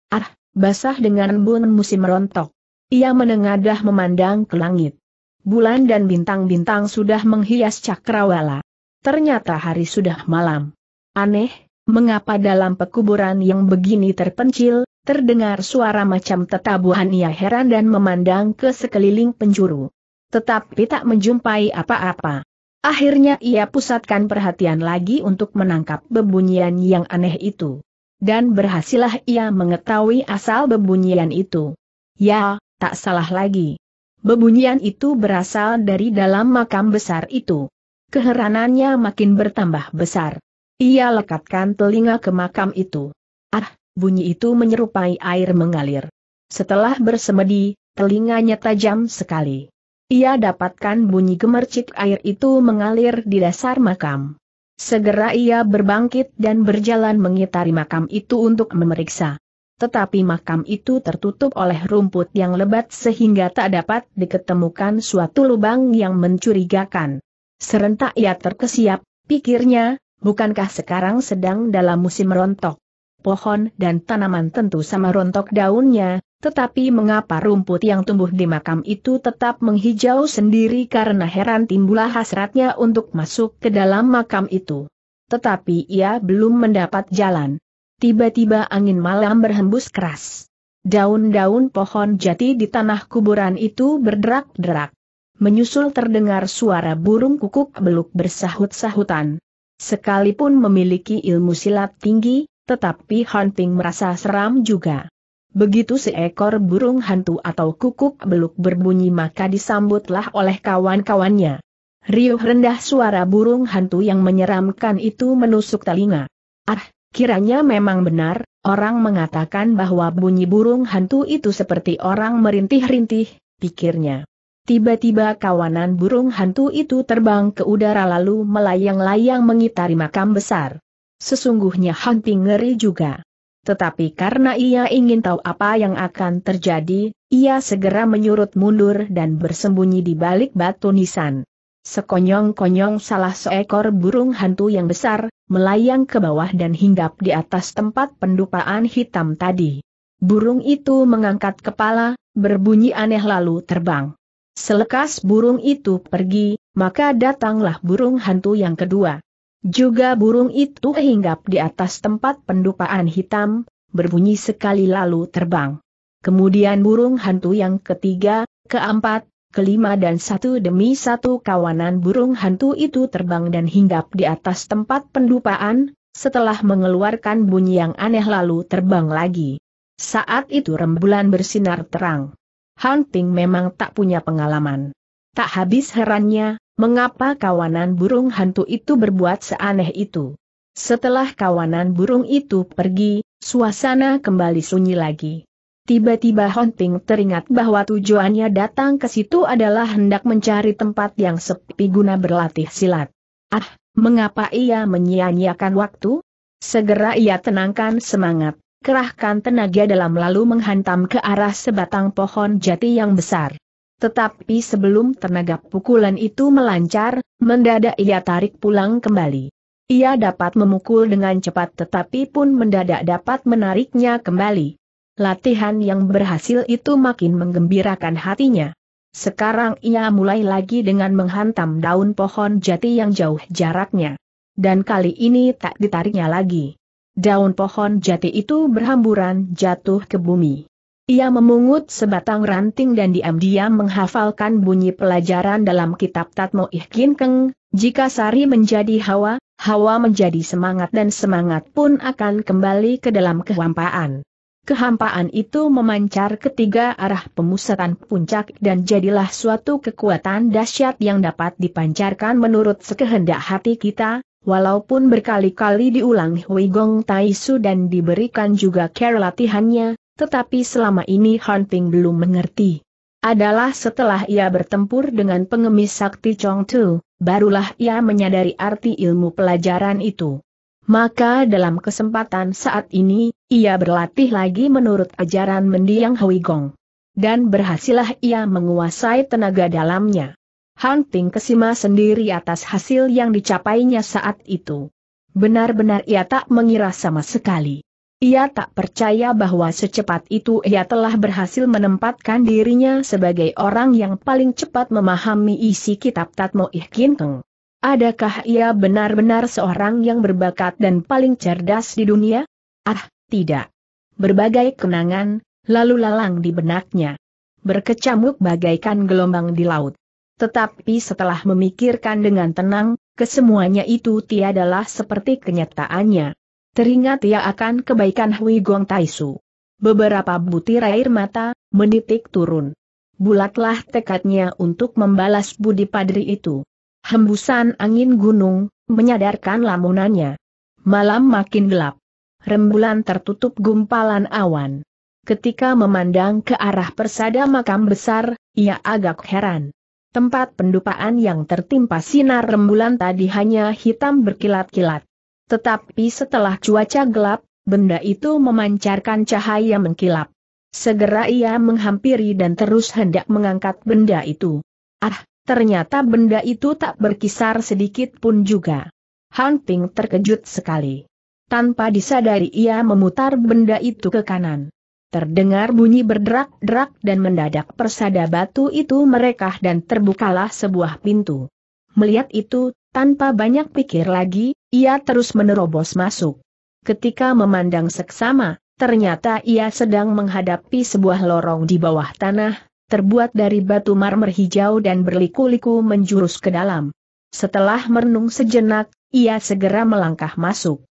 basah dengan embun musim rontok. Ia menengadah memandang ke langit. Bulan dan bintang-bintang sudah menghias cakrawala. Ternyata hari sudah malam. Aneh, mengapa dalam pekuburan yang begini terpencil, terdengar suara macam tetabuhan ia heran dan memandang ke sekeliling penjuru. Tetapi tak menjumpai apa-apa. Akhirnya ia pusatkan perhatian lagi untuk menangkap bebunyian yang aneh itu dan berhasillah ia mengetahui asal bebunyian itu. Ya, tak salah lagi. Bebunyian itu berasal dari dalam makam besar itu. Keheranannya makin bertambah besar. Ia lekatkan telinga ke makam itu. Ah, bunyi itu menyerupai air mengalir. Setelah bersemedi, telinganya tajam sekali. Ia dapatkan bunyi gemercik air itu mengalir di dasar makam. Segera ia berbangkit dan berjalan mengitari makam itu untuk memeriksa. Tetapi makam itu tertutup oleh rumput yang lebat sehingga tak dapat diketemukan suatu lubang yang mencurigakan. Serentak ia terkesiap, pikirnya, bukankah sekarang sedang dalam musim rontok? Pohon dan tanaman tentu sama rontok daunnya, tetapi mengapa rumput yang tumbuh di makam itu tetap menghijau sendiri karena heran timbulah hasratnya untuk masuk ke dalam makam itu. Tetapi ia belum mendapat jalan. Tiba-tiba angin malam berhembus keras. Daun-daun pohon jati di tanah kuburan itu berderak-derak. Menyusul terdengar suara burung kukuk beluk bersahut-sahutan. Sekalipun memiliki ilmu silat tinggi, tetapi Hunting merasa seram juga. Begitu seekor burung hantu atau kukuk beluk berbunyi maka disambutlah oleh kawan-kawannya. Riuh rendah suara burung hantu yang menyeramkan itu menusuk telinga. Ah, kiranya memang benar, orang mengatakan bahwa bunyi burung hantu itu seperti orang merintih-rintih, pikirnya. Tiba-tiba kawanan burung hantu itu terbang ke udara lalu melayang-layang mengitari makam besar. Sesungguhnya hunting ngeri juga. Tetapi karena ia ingin tahu apa yang akan terjadi, ia segera menyurut mundur dan bersembunyi di balik batu nisan. Sekonyong-konyong salah seekor burung hantu yang besar, melayang ke bawah dan hinggap di atas tempat pendupaan hitam tadi. Burung itu mengangkat kepala, berbunyi aneh lalu terbang. Selekas burung itu pergi, maka datanglah burung hantu yang kedua. Juga burung itu hinggap di atas tempat pendupaan hitam, berbunyi sekali lalu terbang. Kemudian burung hantu yang ketiga, keempat, kelima dan satu demi satu kawanan burung hantu itu terbang dan hinggap di atas tempat pendupaan, setelah mengeluarkan bunyi yang aneh lalu terbang lagi. Saat itu rembulan bersinar terang. Hunting memang tak punya pengalaman. Tak habis herannya, Mengapa kawanan burung hantu itu berbuat seaneh itu? Setelah kawanan burung itu pergi, suasana kembali sunyi lagi. Tiba-tiba Honting teringat bahwa tujuannya datang ke situ adalah hendak mencari tempat yang sepi guna berlatih silat. Ah, mengapa ia menyia-nyiakan waktu? Segera ia tenangkan semangat, kerahkan tenaga dalam lalu menghantam ke arah sebatang pohon jati yang besar. Tetapi sebelum tenaga pukulan itu melancar, mendadak ia tarik pulang kembali. Ia dapat memukul dengan cepat tetapi pun mendadak dapat menariknya kembali. Latihan yang berhasil itu makin menggembirakan hatinya. Sekarang ia mulai lagi dengan menghantam daun pohon jati yang jauh jaraknya. Dan kali ini tak ditariknya lagi. Daun pohon jati itu berhamburan jatuh ke bumi. Ia memungut sebatang ranting dan diam-diam menghafalkan bunyi pelajaran dalam kitab Tatmo Ihkin Keng, jika sari menjadi hawa, hawa menjadi semangat dan semangat pun akan kembali ke dalam kehampaan. Kehampaan itu memancar ketiga arah pemusatan puncak dan jadilah suatu kekuatan dahsyat yang dapat dipancarkan menurut sekehendak hati kita, walaupun berkali-kali diulang Hui Gong Tai Su dan diberikan juga care latihannya, tetapi selama ini Hunting belum mengerti. Adalah setelah ia bertempur dengan pengemis sakti Chong Tu, barulah ia menyadari arti ilmu pelajaran itu. Maka dalam kesempatan saat ini, ia berlatih lagi menurut ajaran mendiang Hui Gong. Dan berhasillah ia menguasai tenaga dalamnya. Hunting Ping kesima sendiri atas hasil yang dicapainya saat itu. Benar-benar ia tak mengira sama sekali. Ia tak percaya bahwa secepat itu ia telah berhasil menempatkan dirinya sebagai orang yang paling cepat memahami isi kitab Tatmo Ihkin Keng. Adakah ia benar-benar seorang yang berbakat dan paling cerdas di dunia? Ah, tidak. Berbagai kenangan, lalu lalang di benaknya. Berkecamuk bagaikan gelombang di laut. Tetapi setelah memikirkan dengan tenang, kesemuanya itu tiadalah seperti kenyataannya. Teringat ia ya akan kebaikan Hui Gong Taisu. Beberapa butir air mata, menitik turun. Bulatlah tekadnya untuk membalas budi padri itu. Hembusan angin gunung, menyadarkan lamunannya. Malam makin gelap. Rembulan tertutup gumpalan awan. Ketika memandang ke arah persada makam besar, ia agak heran. Tempat pendupaan yang tertimpa sinar rembulan tadi hanya hitam berkilat-kilat. Tetapi setelah cuaca gelap, benda itu memancarkan cahaya mengkilap. Segera ia menghampiri dan terus hendak mengangkat benda itu. Ah, ternyata benda itu tak berkisar sedikit pun juga. Han Ping terkejut sekali. Tanpa disadari ia memutar benda itu ke kanan. Terdengar bunyi berderak-derak dan mendadak persada batu itu merekah dan terbukalah sebuah pintu. Melihat itu, tanpa banyak pikir lagi, ia terus menerobos masuk. Ketika memandang seksama, ternyata ia sedang menghadapi sebuah lorong di bawah tanah, terbuat dari batu marmer hijau dan berliku-liku menjurus ke dalam. Setelah merenung sejenak, ia segera melangkah masuk.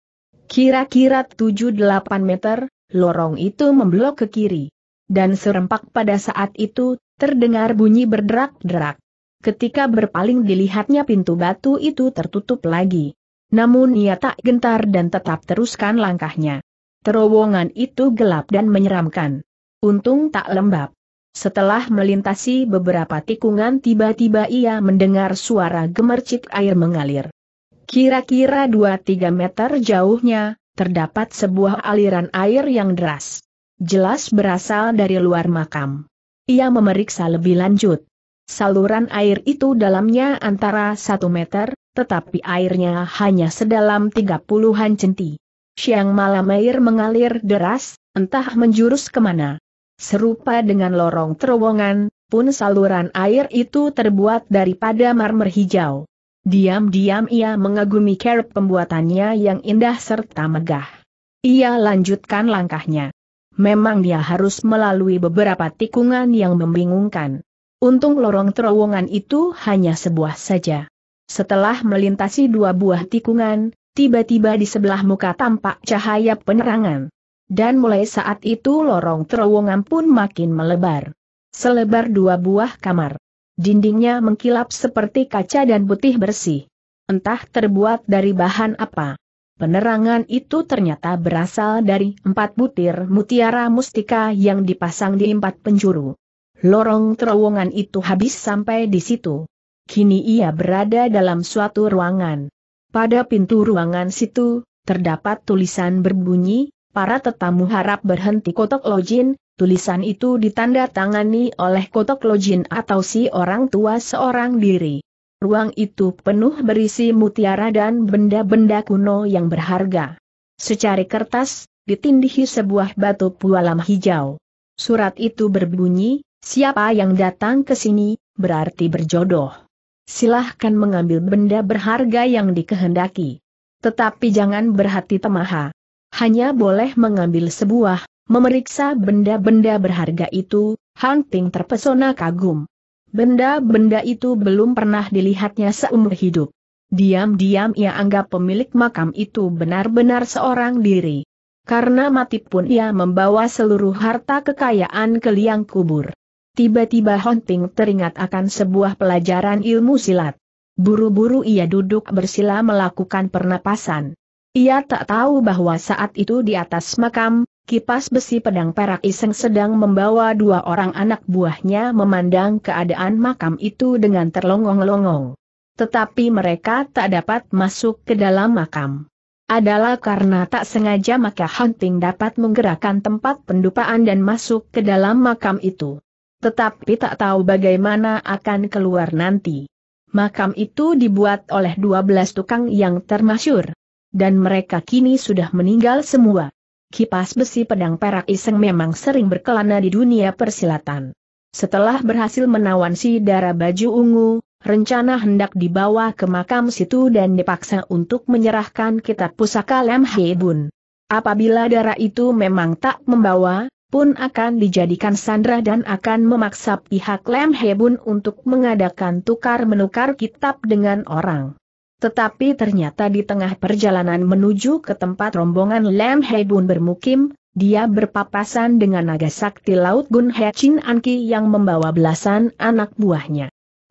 Kira-kira 7-8 meter, lorong itu memblok ke kiri. Dan serempak pada saat itu, terdengar bunyi berderak-derak. Ketika berpaling dilihatnya pintu batu itu tertutup lagi. Namun ia tak gentar dan tetap teruskan langkahnya. Terowongan itu gelap dan menyeramkan. Untung tak lembab. Setelah melintasi beberapa tikungan tiba-tiba ia mendengar suara gemercik air mengalir. Kira-kira 2-3 meter jauhnya, terdapat sebuah aliran air yang deras. Jelas berasal dari luar makam. Ia memeriksa lebih lanjut. Saluran air itu dalamnya antara 1 meter, tetapi airnya hanya sedalam tiga puluhan centi. Siang malam air mengalir deras, entah menjurus kemana. Serupa dengan lorong terowongan, pun saluran air itu terbuat daripada marmer hijau. Diam-diam ia mengagumi kerep pembuatannya yang indah serta megah. Ia lanjutkan langkahnya. Memang dia harus melalui beberapa tikungan yang membingungkan. Untung lorong terowongan itu hanya sebuah saja. Setelah melintasi dua buah tikungan, tiba-tiba di sebelah muka tampak cahaya penerangan. Dan mulai saat itu lorong terowongan pun makin melebar. Selebar dua buah kamar. Dindingnya mengkilap seperti kaca dan putih bersih. Entah terbuat dari bahan apa. Penerangan itu ternyata berasal dari empat butir mutiara mustika yang dipasang di empat penjuru. Lorong terowongan itu habis sampai di situ kini ia berada dalam suatu ruangan. Pada pintu ruangan situ, terdapat tulisan berbunyi, para tetamu harap berhenti kotok lojin, tulisan itu ditandatangani oleh kotok lojin atau si orang tua seorang diri. Ruang itu penuh berisi mutiara dan benda-benda kuno yang berharga. Secari kertas, ditindihi sebuah batu pualam hijau. Surat itu berbunyi, siapa yang datang ke sini, berarti berjodoh silahkan mengambil benda berharga yang dikehendaki. Tetapi jangan berhati temaha. Hanya boleh mengambil sebuah, memeriksa benda-benda berharga itu, Hunting terpesona kagum. Benda-benda itu belum pernah dilihatnya seumur hidup. Diam-diam ia anggap pemilik makam itu benar-benar seorang diri. Karena mati pun ia membawa seluruh harta kekayaan ke liang kubur. Tiba-tiba Hunting teringat akan sebuah pelajaran ilmu silat. Buru-buru ia duduk bersila melakukan pernapasan. Ia tak tahu bahwa saat itu di atas makam, kipas besi pedang perak iseng sedang membawa dua orang anak buahnya memandang keadaan makam itu dengan terlongong-longong. Tetapi mereka tak dapat masuk ke dalam makam. Adalah karena tak sengaja maka hunting dapat menggerakkan tempat pendupaan dan masuk ke dalam makam itu. Tetapi tak tahu bagaimana akan keluar nanti. Makam itu dibuat oleh 12 tukang yang termasyur. Dan mereka kini sudah meninggal semua. Kipas besi pedang perak iseng memang sering berkelana di dunia persilatan. Setelah berhasil menawan si darah baju ungu, rencana hendak dibawa ke makam situ dan dipaksa untuk menyerahkan kitab pusaka Lem Bun. Apabila darah itu memang tak membawa, pun akan dijadikan sandra dan akan memaksa pihak Lem Hebun untuk mengadakan tukar-menukar kitab dengan orang. Tetapi ternyata di tengah perjalanan menuju ke tempat rombongan Lem Hebun bermukim, dia berpapasan dengan naga sakti laut Gun Hechin Anki yang membawa belasan anak buahnya.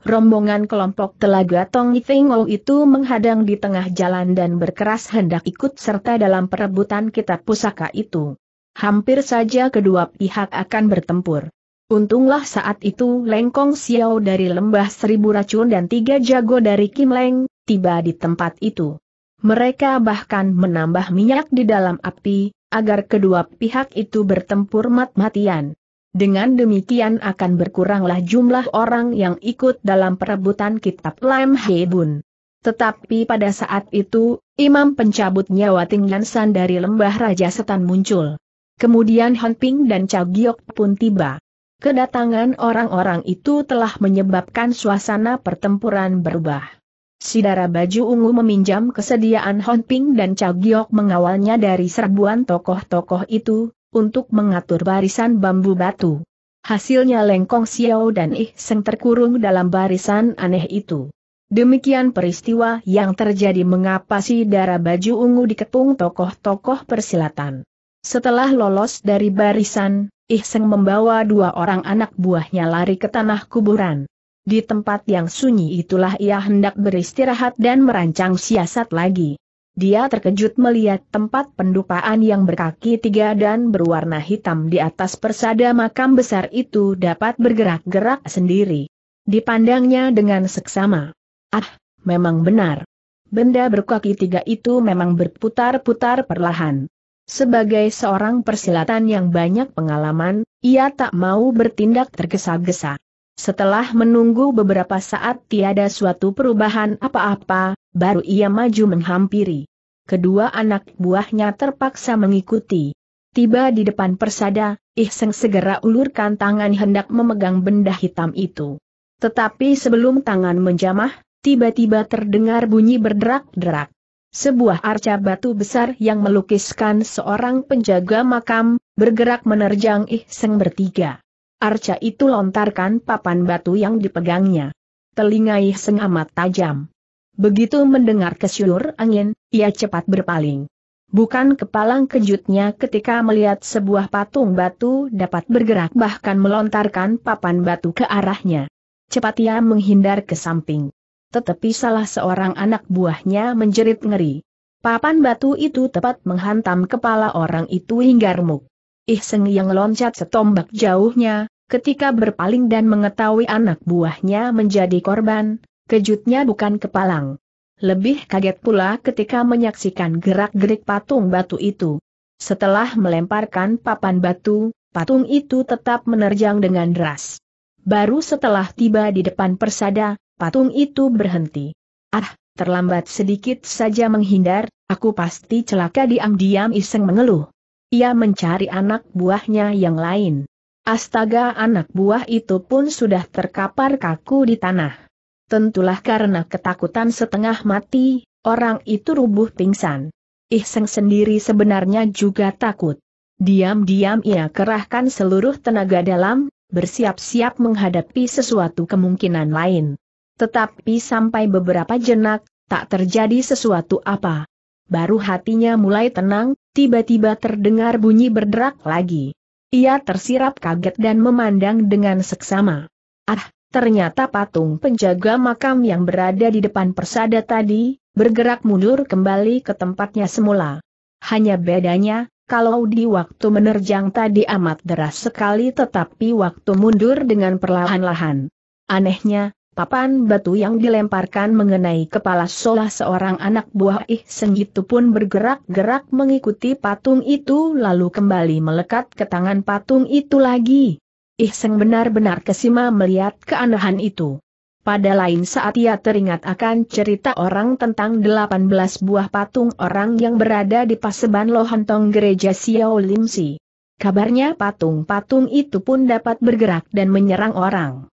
Rombongan kelompok telaga Tong Itingo itu menghadang di tengah jalan dan berkeras hendak ikut serta dalam perebutan kitab pusaka itu hampir saja kedua pihak akan bertempur. Untunglah saat itu Lengkong Xiao dari lembah seribu racun dan tiga jago dari Kim Leng, tiba di tempat itu. Mereka bahkan menambah minyak di dalam api, agar kedua pihak itu bertempur mat-matian. Dengan demikian akan berkuranglah jumlah orang yang ikut dalam perebutan kitab Lam Bun. Tetapi pada saat itu, imam pencabut nyawa Tingnan San dari lembah Raja Setan muncul. Kemudian Han Ping dan Cao Giok pun tiba. Kedatangan orang-orang itu telah menyebabkan suasana pertempuran berubah. Sidara baju ungu meminjam kesediaan Han Ping dan Cao Giok mengawalnya dari serbuan tokoh-tokoh itu, untuk mengatur barisan bambu batu. Hasilnya Lengkong Xiao dan Ih Seng terkurung dalam barisan aneh itu. Demikian peristiwa yang terjadi mengapa si darah baju ungu dikepung tokoh-tokoh persilatan. Setelah lolos dari barisan, Ihseng membawa dua orang anak buahnya lari ke tanah kuburan. Di tempat yang sunyi itulah ia hendak beristirahat dan merancang siasat lagi. Dia terkejut melihat tempat pendupaan yang berkaki tiga dan berwarna hitam di atas persada makam besar itu dapat bergerak-gerak sendiri. Dipandangnya dengan seksama. Ah, memang benar. Benda berkaki tiga itu memang berputar-putar perlahan. Sebagai seorang persilatan yang banyak pengalaman, ia tak mau bertindak tergesa-gesa. Setelah menunggu beberapa saat tiada suatu perubahan apa-apa, baru ia maju menghampiri. Kedua anak buahnya terpaksa mengikuti. Tiba di depan persada, Ihseng segera ulurkan tangan hendak memegang benda hitam itu. Tetapi sebelum tangan menjamah, tiba-tiba terdengar bunyi berderak-derak sebuah arca batu besar yang melukiskan seorang penjaga makam, bergerak menerjang Ihseng bertiga. Arca itu lontarkan papan batu yang dipegangnya. Telinga Ihseng amat tajam. Begitu mendengar kesyur angin, ia cepat berpaling. Bukan kepalang kejutnya ketika melihat sebuah patung batu dapat bergerak bahkan melontarkan papan batu ke arahnya. Cepat ia menghindar ke samping tetapi salah seorang anak buahnya menjerit ngeri. Papan batu itu tepat menghantam kepala orang itu hingga remuk. Ihseng yang loncat setombak jauhnya, ketika berpaling dan mengetahui anak buahnya menjadi korban, kejutnya bukan kepalang. Lebih kaget pula ketika menyaksikan gerak-gerik patung batu itu. Setelah melemparkan papan batu, patung itu tetap menerjang dengan deras. Baru setelah tiba di depan persada, patung itu berhenti. Ah, terlambat sedikit saja menghindar, aku pasti celaka diam-diam iseng mengeluh. Ia mencari anak buahnya yang lain. Astaga anak buah itu pun sudah terkapar kaku di tanah. Tentulah karena ketakutan setengah mati, orang itu rubuh pingsan. Ihseng sendiri sebenarnya juga takut. Diam-diam ia kerahkan seluruh tenaga dalam, bersiap-siap menghadapi sesuatu kemungkinan lain. Tetapi sampai beberapa jenak, tak terjadi sesuatu apa. Baru hatinya mulai tenang, tiba-tiba terdengar bunyi berderak lagi. Ia tersirap kaget dan memandang dengan seksama. Ah, ternyata patung penjaga makam yang berada di depan persada tadi, bergerak mundur kembali ke tempatnya semula. Hanya bedanya, kalau di waktu menerjang tadi amat deras sekali tetapi waktu mundur dengan perlahan-lahan. Anehnya, Papan batu yang dilemparkan mengenai kepala solah seorang anak buah Ih Seng itu pun bergerak-gerak mengikuti patung itu lalu kembali melekat ke tangan patung itu lagi. Ih Seng benar-benar kesima melihat keanehan itu. Pada lain saat ia teringat akan cerita orang tentang 18 buah patung orang yang berada di paseban Lohontong gereja Xiao Limsi. Kabarnya patung-patung itu pun dapat bergerak dan menyerang orang.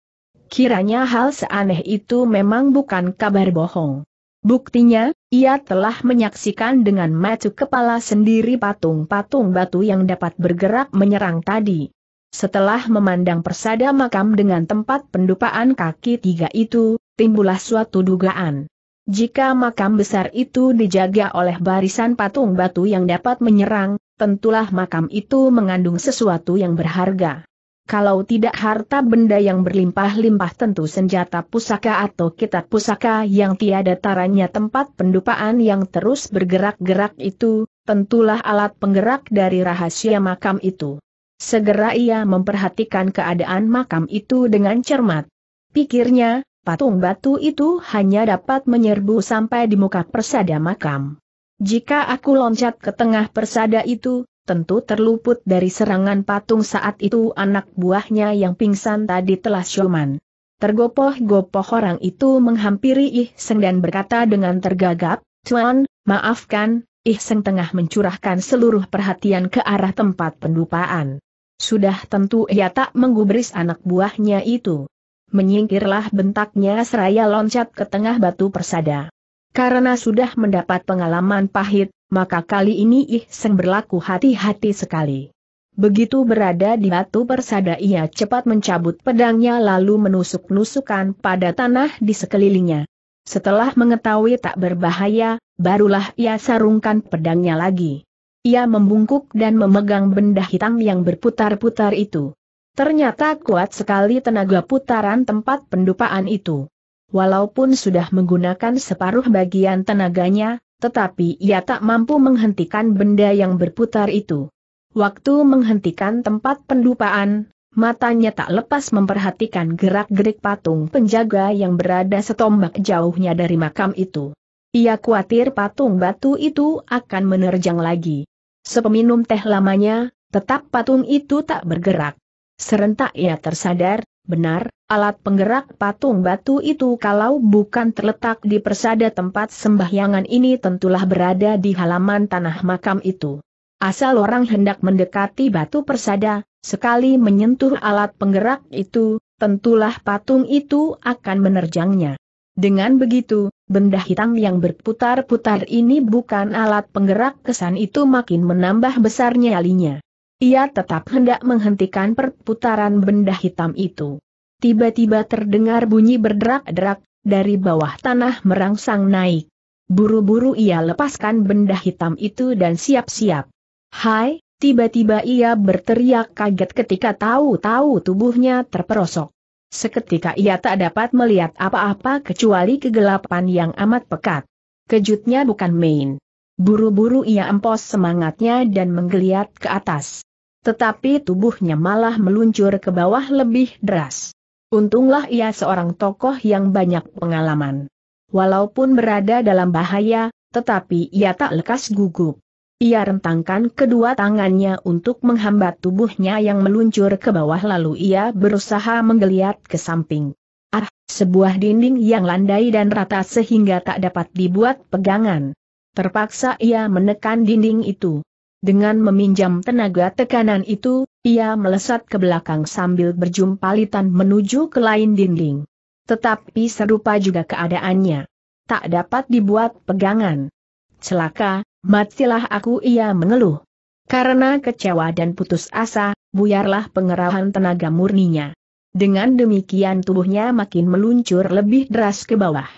Kiranya hal seaneh itu memang bukan kabar bohong. Buktinya, ia telah menyaksikan dengan mata kepala sendiri patung-patung batu yang dapat bergerak menyerang tadi. Setelah memandang persada makam dengan tempat pendupaan kaki tiga itu, timbullah suatu dugaan. Jika makam besar itu dijaga oleh barisan patung batu yang dapat menyerang, tentulah makam itu mengandung sesuatu yang berharga kalau tidak harta benda yang berlimpah-limpah tentu senjata pusaka atau kitab pusaka yang tiada taranya tempat pendupaan yang terus bergerak-gerak itu, tentulah alat penggerak dari rahasia makam itu. Segera ia memperhatikan keadaan makam itu dengan cermat. Pikirnya, patung batu itu hanya dapat menyerbu sampai di muka persada makam. Jika aku loncat ke tengah persada itu, tentu terluput dari serangan patung saat itu anak buahnya yang pingsan tadi telah syoman. Tergopoh-gopoh orang itu menghampiri Ihseng dan berkata dengan tergagap, Tuan, maafkan, Ihseng tengah mencurahkan seluruh perhatian ke arah tempat pendupaan. Sudah tentu ia tak menggubris anak buahnya itu. Menyingkirlah bentaknya seraya loncat ke tengah batu persada. Karena sudah mendapat pengalaman pahit, maka kali ini Ih Seng berlaku hati-hati sekali. Begitu berada di batu persada ia cepat mencabut pedangnya lalu menusuk-nusukan pada tanah di sekelilingnya. Setelah mengetahui tak berbahaya, barulah ia sarungkan pedangnya lagi. Ia membungkuk dan memegang benda hitam yang berputar-putar itu. Ternyata kuat sekali tenaga putaran tempat pendupaan itu. Walaupun sudah menggunakan separuh bagian tenaganya, tetapi ia tak mampu menghentikan benda yang berputar itu. Waktu menghentikan tempat pendupaan, matanya tak lepas memperhatikan gerak-gerik patung penjaga yang berada setombak jauhnya dari makam itu. Ia khawatir patung batu itu akan menerjang lagi. Sepeminum teh lamanya, tetap patung itu tak bergerak. Serentak ia tersadar, Benar, alat penggerak patung batu itu kalau bukan terletak di persada tempat sembahyangan ini tentulah berada di halaman tanah makam itu. Asal orang hendak mendekati batu persada, sekali menyentuh alat penggerak itu, tentulah patung itu akan menerjangnya. Dengan begitu, benda hitam yang berputar-putar ini bukan alat penggerak kesan itu makin menambah besarnya alinya. Ia tetap hendak menghentikan perputaran benda hitam itu. Tiba-tiba terdengar bunyi berderak-derak, dari bawah tanah merangsang naik. Buru-buru ia lepaskan benda hitam itu dan siap-siap. Hai, tiba-tiba ia berteriak kaget ketika tahu-tahu tubuhnya terperosok. Seketika ia tak dapat melihat apa-apa kecuali kegelapan yang amat pekat. Kejutnya bukan main. Buru-buru ia empos semangatnya dan menggeliat ke atas. Tetapi tubuhnya malah meluncur ke bawah lebih deras. Untunglah ia seorang tokoh yang banyak pengalaman. Walaupun berada dalam bahaya, tetapi ia tak lekas gugup. Ia rentangkan kedua tangannya untuk menghambat tubuhnya yang meluncur ke bawah lalu ia berusaha menggeliat ke samping. Ah, sebuah dinding yang landai dan rata sehingga tak dapat dibuat pegangan. Terpaksa ia menekan dinding itu. Dengan meminjam tenaga tekanan itu, ia melesat ke belakang sambil berjumpalitan menuju ke lain dinding. Tetapi serupa juga keadaannya. Tak dapat dibuat pegangan. Celaka, matilah aku ia mengeluh. Karena kecewa dan putus asa, buyarlah pengerahan tenaga murninya. Dengan demikian tubuhnya makin meluncur lebih deras ke bawah.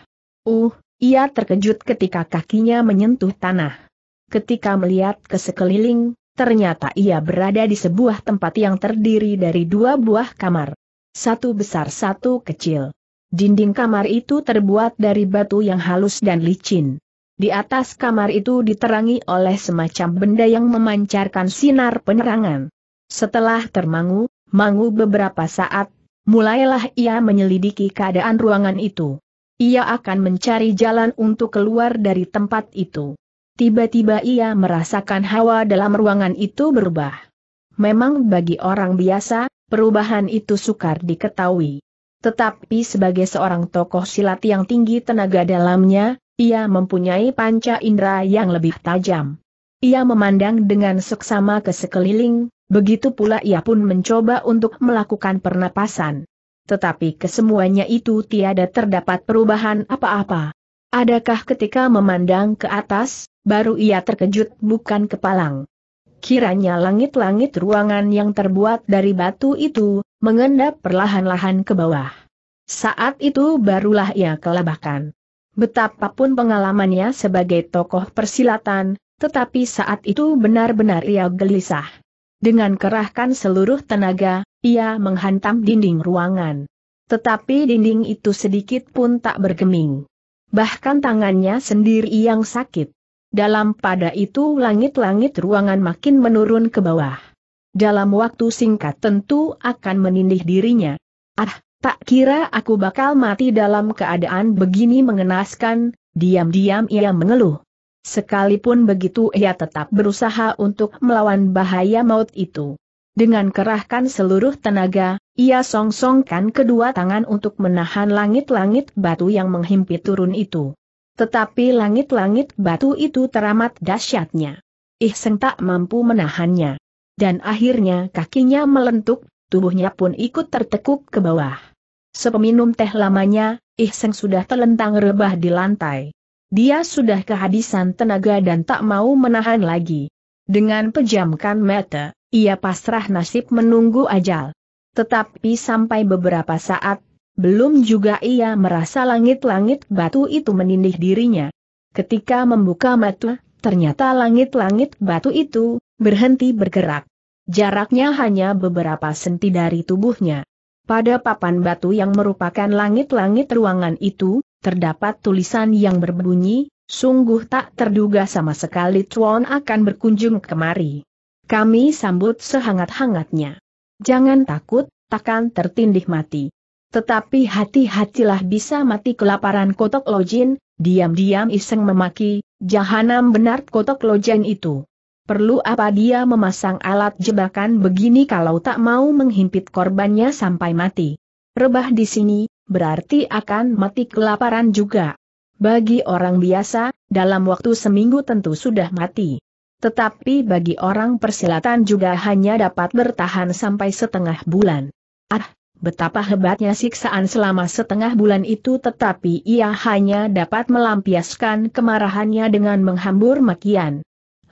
Uh, ia terkejut ketika kakinya menyentuh tanah. Ketika melihat ke sekeliling, ternyata ia berada di sebuah tempat yang terdiri dari dua buah kamar. Satu besar satu kecil. Dinding kamar itu terbuat dari batu yang halus dan licin. Di atas kamar itu diterangi oleh semacam benda yang memancarkan sinar penerangan. Setelah termangu, mangu beberapa saat, mulailah ia menyelidiki keadaan ruangan itu. Ia akan mencari jalan untuk keluar dari tempat itu. Tiba-tiba ia merasakan hawa dalam ruangan itu berubah. Memang bagi orang biasa, perubahan itu sukar diketahui. Tetapi sebagai seorang tokoh silat yang tinggi tenaga dalamnya, ia mempunyai panca indera yang lebih tajam. Ia memandang dengan seksama ke sekeliling, begitu pula ia pun mencoba untuk melakukan pernapasan. Tetapi kesemuanya itu tiada terdapat perubahan apa-apa. Adakah ketika memandang ke atas, baru ia terkejut bukan kepalang. Kiranya langit-langit ruangan yang terbuat dari batu itu, mengendap perlahan-lahan ke bawah. Saat itu barulah ia kelabakan. Betapapun pengalamannya sebagai tokoh persilatan, tetapi saat itu benar-benar ia gelisah. Dengan kerahkan seluruh tenaga, ia menghantam dinding ruangan. Tetapi dinding itu sedikit pun tak bergeming. Bahkan tangannya sendiri yang sakit. Dalam pada itu langit-langit ruangan makin menurun ke bawah. Dalam waktu singkat tentu akan menindih dirinya. Ah, tak kira aku bakal mati dalam keadaan begini mengenaskan, diam-diam ia mengeluh. Sekalipun begitu ia tetap berusaha untuk melawan bahaya maut itu. Dengan kerahkan seluruh tenaga, ia song-songkan kedua tangan untuk menahan langit-langit batu yang menghimpit turun itu. Tetapi langit-langit batu itu teramat dahsyatnya. Ihseng tak mampu menahannya. Dan akhirnya kakinya melentuk, tubuhnya pun ikut tertekuk ke bawah. Sepeminum teh lamanya, Ihseng sudah telentang rebah di lantai. Dia sudah kehabisan tenaga dan tak mau menahan lagi. Dengan pejamkan mata, ia pasrah nasib menunggu ajal. Tetapi sampai beberapa saat, belum juga ia merasa langit-langit batu itu menindih dirinya. Ketika membuka mata, ternyata langit-langit batu itu berhenti bergerak. Jaraknya hanya beberapa senti dari tubuhnya. Pada papan batu yang merupakan langit-langit ruangan itu, terdapat tulisan yang berbunyi, sungguh tak terduga sama sekali Chuan akan berkunjung kemari. Kami sambut sehangat-hangatnya. Jangan takut, takkan tertindih mati. Tetapi hati-hatilah bisa mati kelaparan kotok lojin, diam-diam iseng memaki, jahanam benar kotok lojin itu. Perlu apa dia memasang alat jebakan begini kalau tak mau menghimpit korbannya sampai mati. Rebah di sini, berarti akan mati kelaparan juga. Bagi orang biasa, dalam waktu seminggu tentu sudah mati. Tetapi bagi orang persilatan juga hanya dapat bertahan sampai setengah bulan. Ah, betapa hebatnya siksaan selama setengah bulan itu tetapi ia hanya dapat melampiaskan kemarahannya dengan menghambur makian.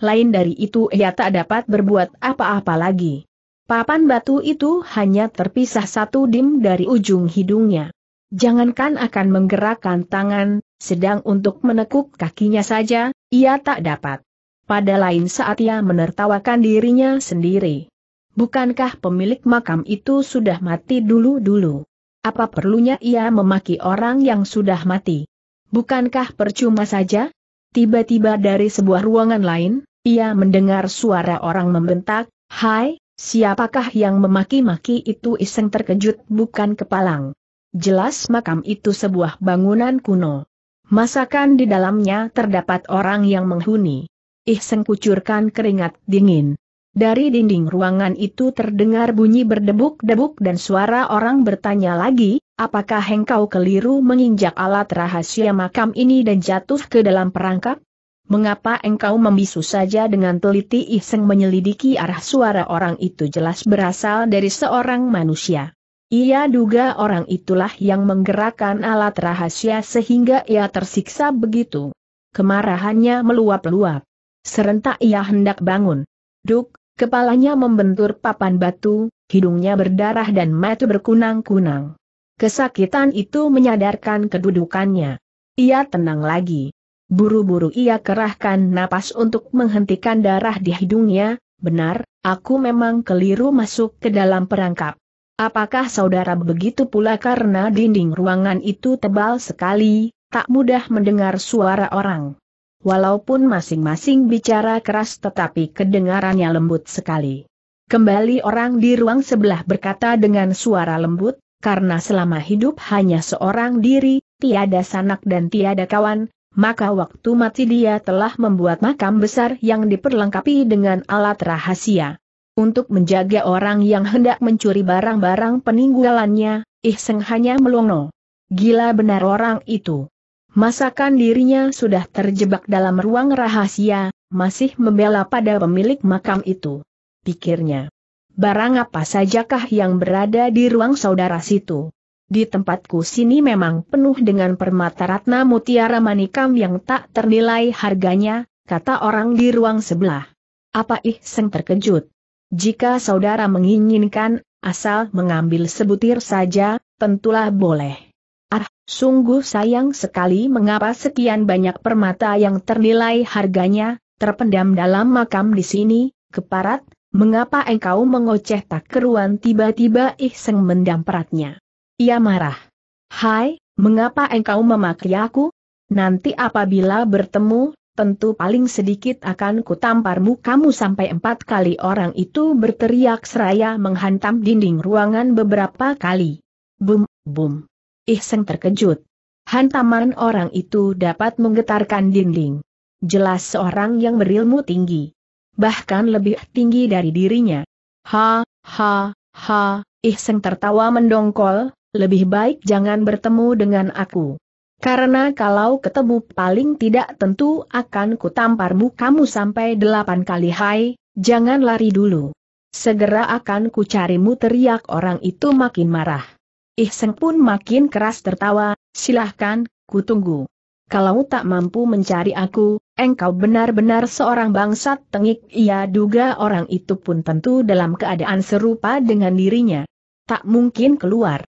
Lain dari itu ia tak dapat berbuat apa-apa lagi. Papan batu itu hanya terpisah satu dim dari ujung hidungnya. Jangankan akan menggerakkan tangan, sedang untuk menekuk kakinya saja, ia tak dapat. Pada lain saat ia menertawakan dirinya sendiri bukankah pemilik makam itu sudah mati dulu-dulu? Apa perlunya ia memaki orang yang sudah mati? Bukankah percuma saja? Tiba-tiba dari sebuah ruangan lain, ia mendengar suara orang membentak, Hai, siapakah yang memaki-maki itu iseng terkejut bukan kepalang. Jelas makam itu sebuah bangunan kuno. Masakan di dalamnya terdapat orang yang menghuni. Iseng kucurkan keringat dingin. Dari dinding ruangan itu terdengar bunyi berdebuk-debuk dan suara orang bertanya lagi, apakah engkau keliru menginjak alat rahasia makam ini dan jatuh ke dalam perangkap? Mengapa engkau membisu saja dengan teliti iseng menyelidiki arah suara orang itu jelas berasal dari seorang manusia? Ia duga orang itulah yang menggerakkan alat rahasia sehingga ia tersiksa begitu. Kemarahannya meluap-luap. Serentak ia hendak bangun. Duk, Kepalanya membentur papan batu, hidungnya berdarah dan mata berkunang-kunang. Kesakitan itu menyadarkan kedudukannya. Ia tenang lagi. Buru-buru ia kerahkan napas untuk menghentikan darah di hidungnya, benar, aku memang keliru masuk ke dalam perangkap. Apakah saudara begitu pula karena dinding ruangan itu tebal sekali, tak mudah mendengar suara orang walaupun masing-masing bicara keras tetapi kedengarannya lembut sekali. Kembali orang di ruang sebelah berkata dengan suara lembut, karena selama hidup hanya seorang diri, tiada sanak dan tiada kawan, maka waktu mati dia telah membuat makam besar yang diperlengkapi dengan alat rahasia. Untuk menjaga orang yang hendak mencuri barang-barang peninggalannya, Ihseng hanya melongo. Gila benar orang itu. Masakan dirinya sudah terjebak dalam ruang rahasia, masih membela pada pemilik makam itu. Pikirnya. Barang apa sajakah yang berada di ruang saudara situ? Di tempatku sini memang penuh dengan permata ratna mutiara manikam yang tak ternilai harganya, kata orang di ruang sebelah. Apa ih seng terkejut? Jika saudara menginginkan, asal mengambil sebutir saja, tentulah boleh. Ah, sungguh sayang sekali mengapa sekian banyak permata yang ternilai harganya, terpendam dalam makam di sini, keparat, mengapa engkau mengoceh tak keruan tiba-tiba Ihseng mendam peratnya. Ia marah. Hai, mengapa engkau memaki aku? Nanti apabila bertemu, tentu paling sedikit akan kutamparmu kamu sampai empat kali orang itu berteriak seraya menghantam dinding ruangan beberapa kali. Bum, bum. Ihseng terkejut. Hantaman orang itu dapat menggetarkan dinding. Jelas seorang yang berilmu tinggi. Bahkan lebih tinggi dari dirinya. Ha, ha, ha, Ihseng tertawa mendongkol, lebih baik jangan bertemu dengan aku. Karena kalau ketemu paling tidak tentu akan kutamparmu kamu sampai delapan kali hai, jangan lari dulu. Segera akan kucarimu teriak orang itu makin marah. Ihseng pun makin keras tertawa, silahkan, ku tunggu. Kalau tak mampu mencari aku, engkau benar-benar seorang bangsat tengik. Ia duga orang itu pun tentu dalam keadaan serupa dengan dirinya. Tak mungkin keluar.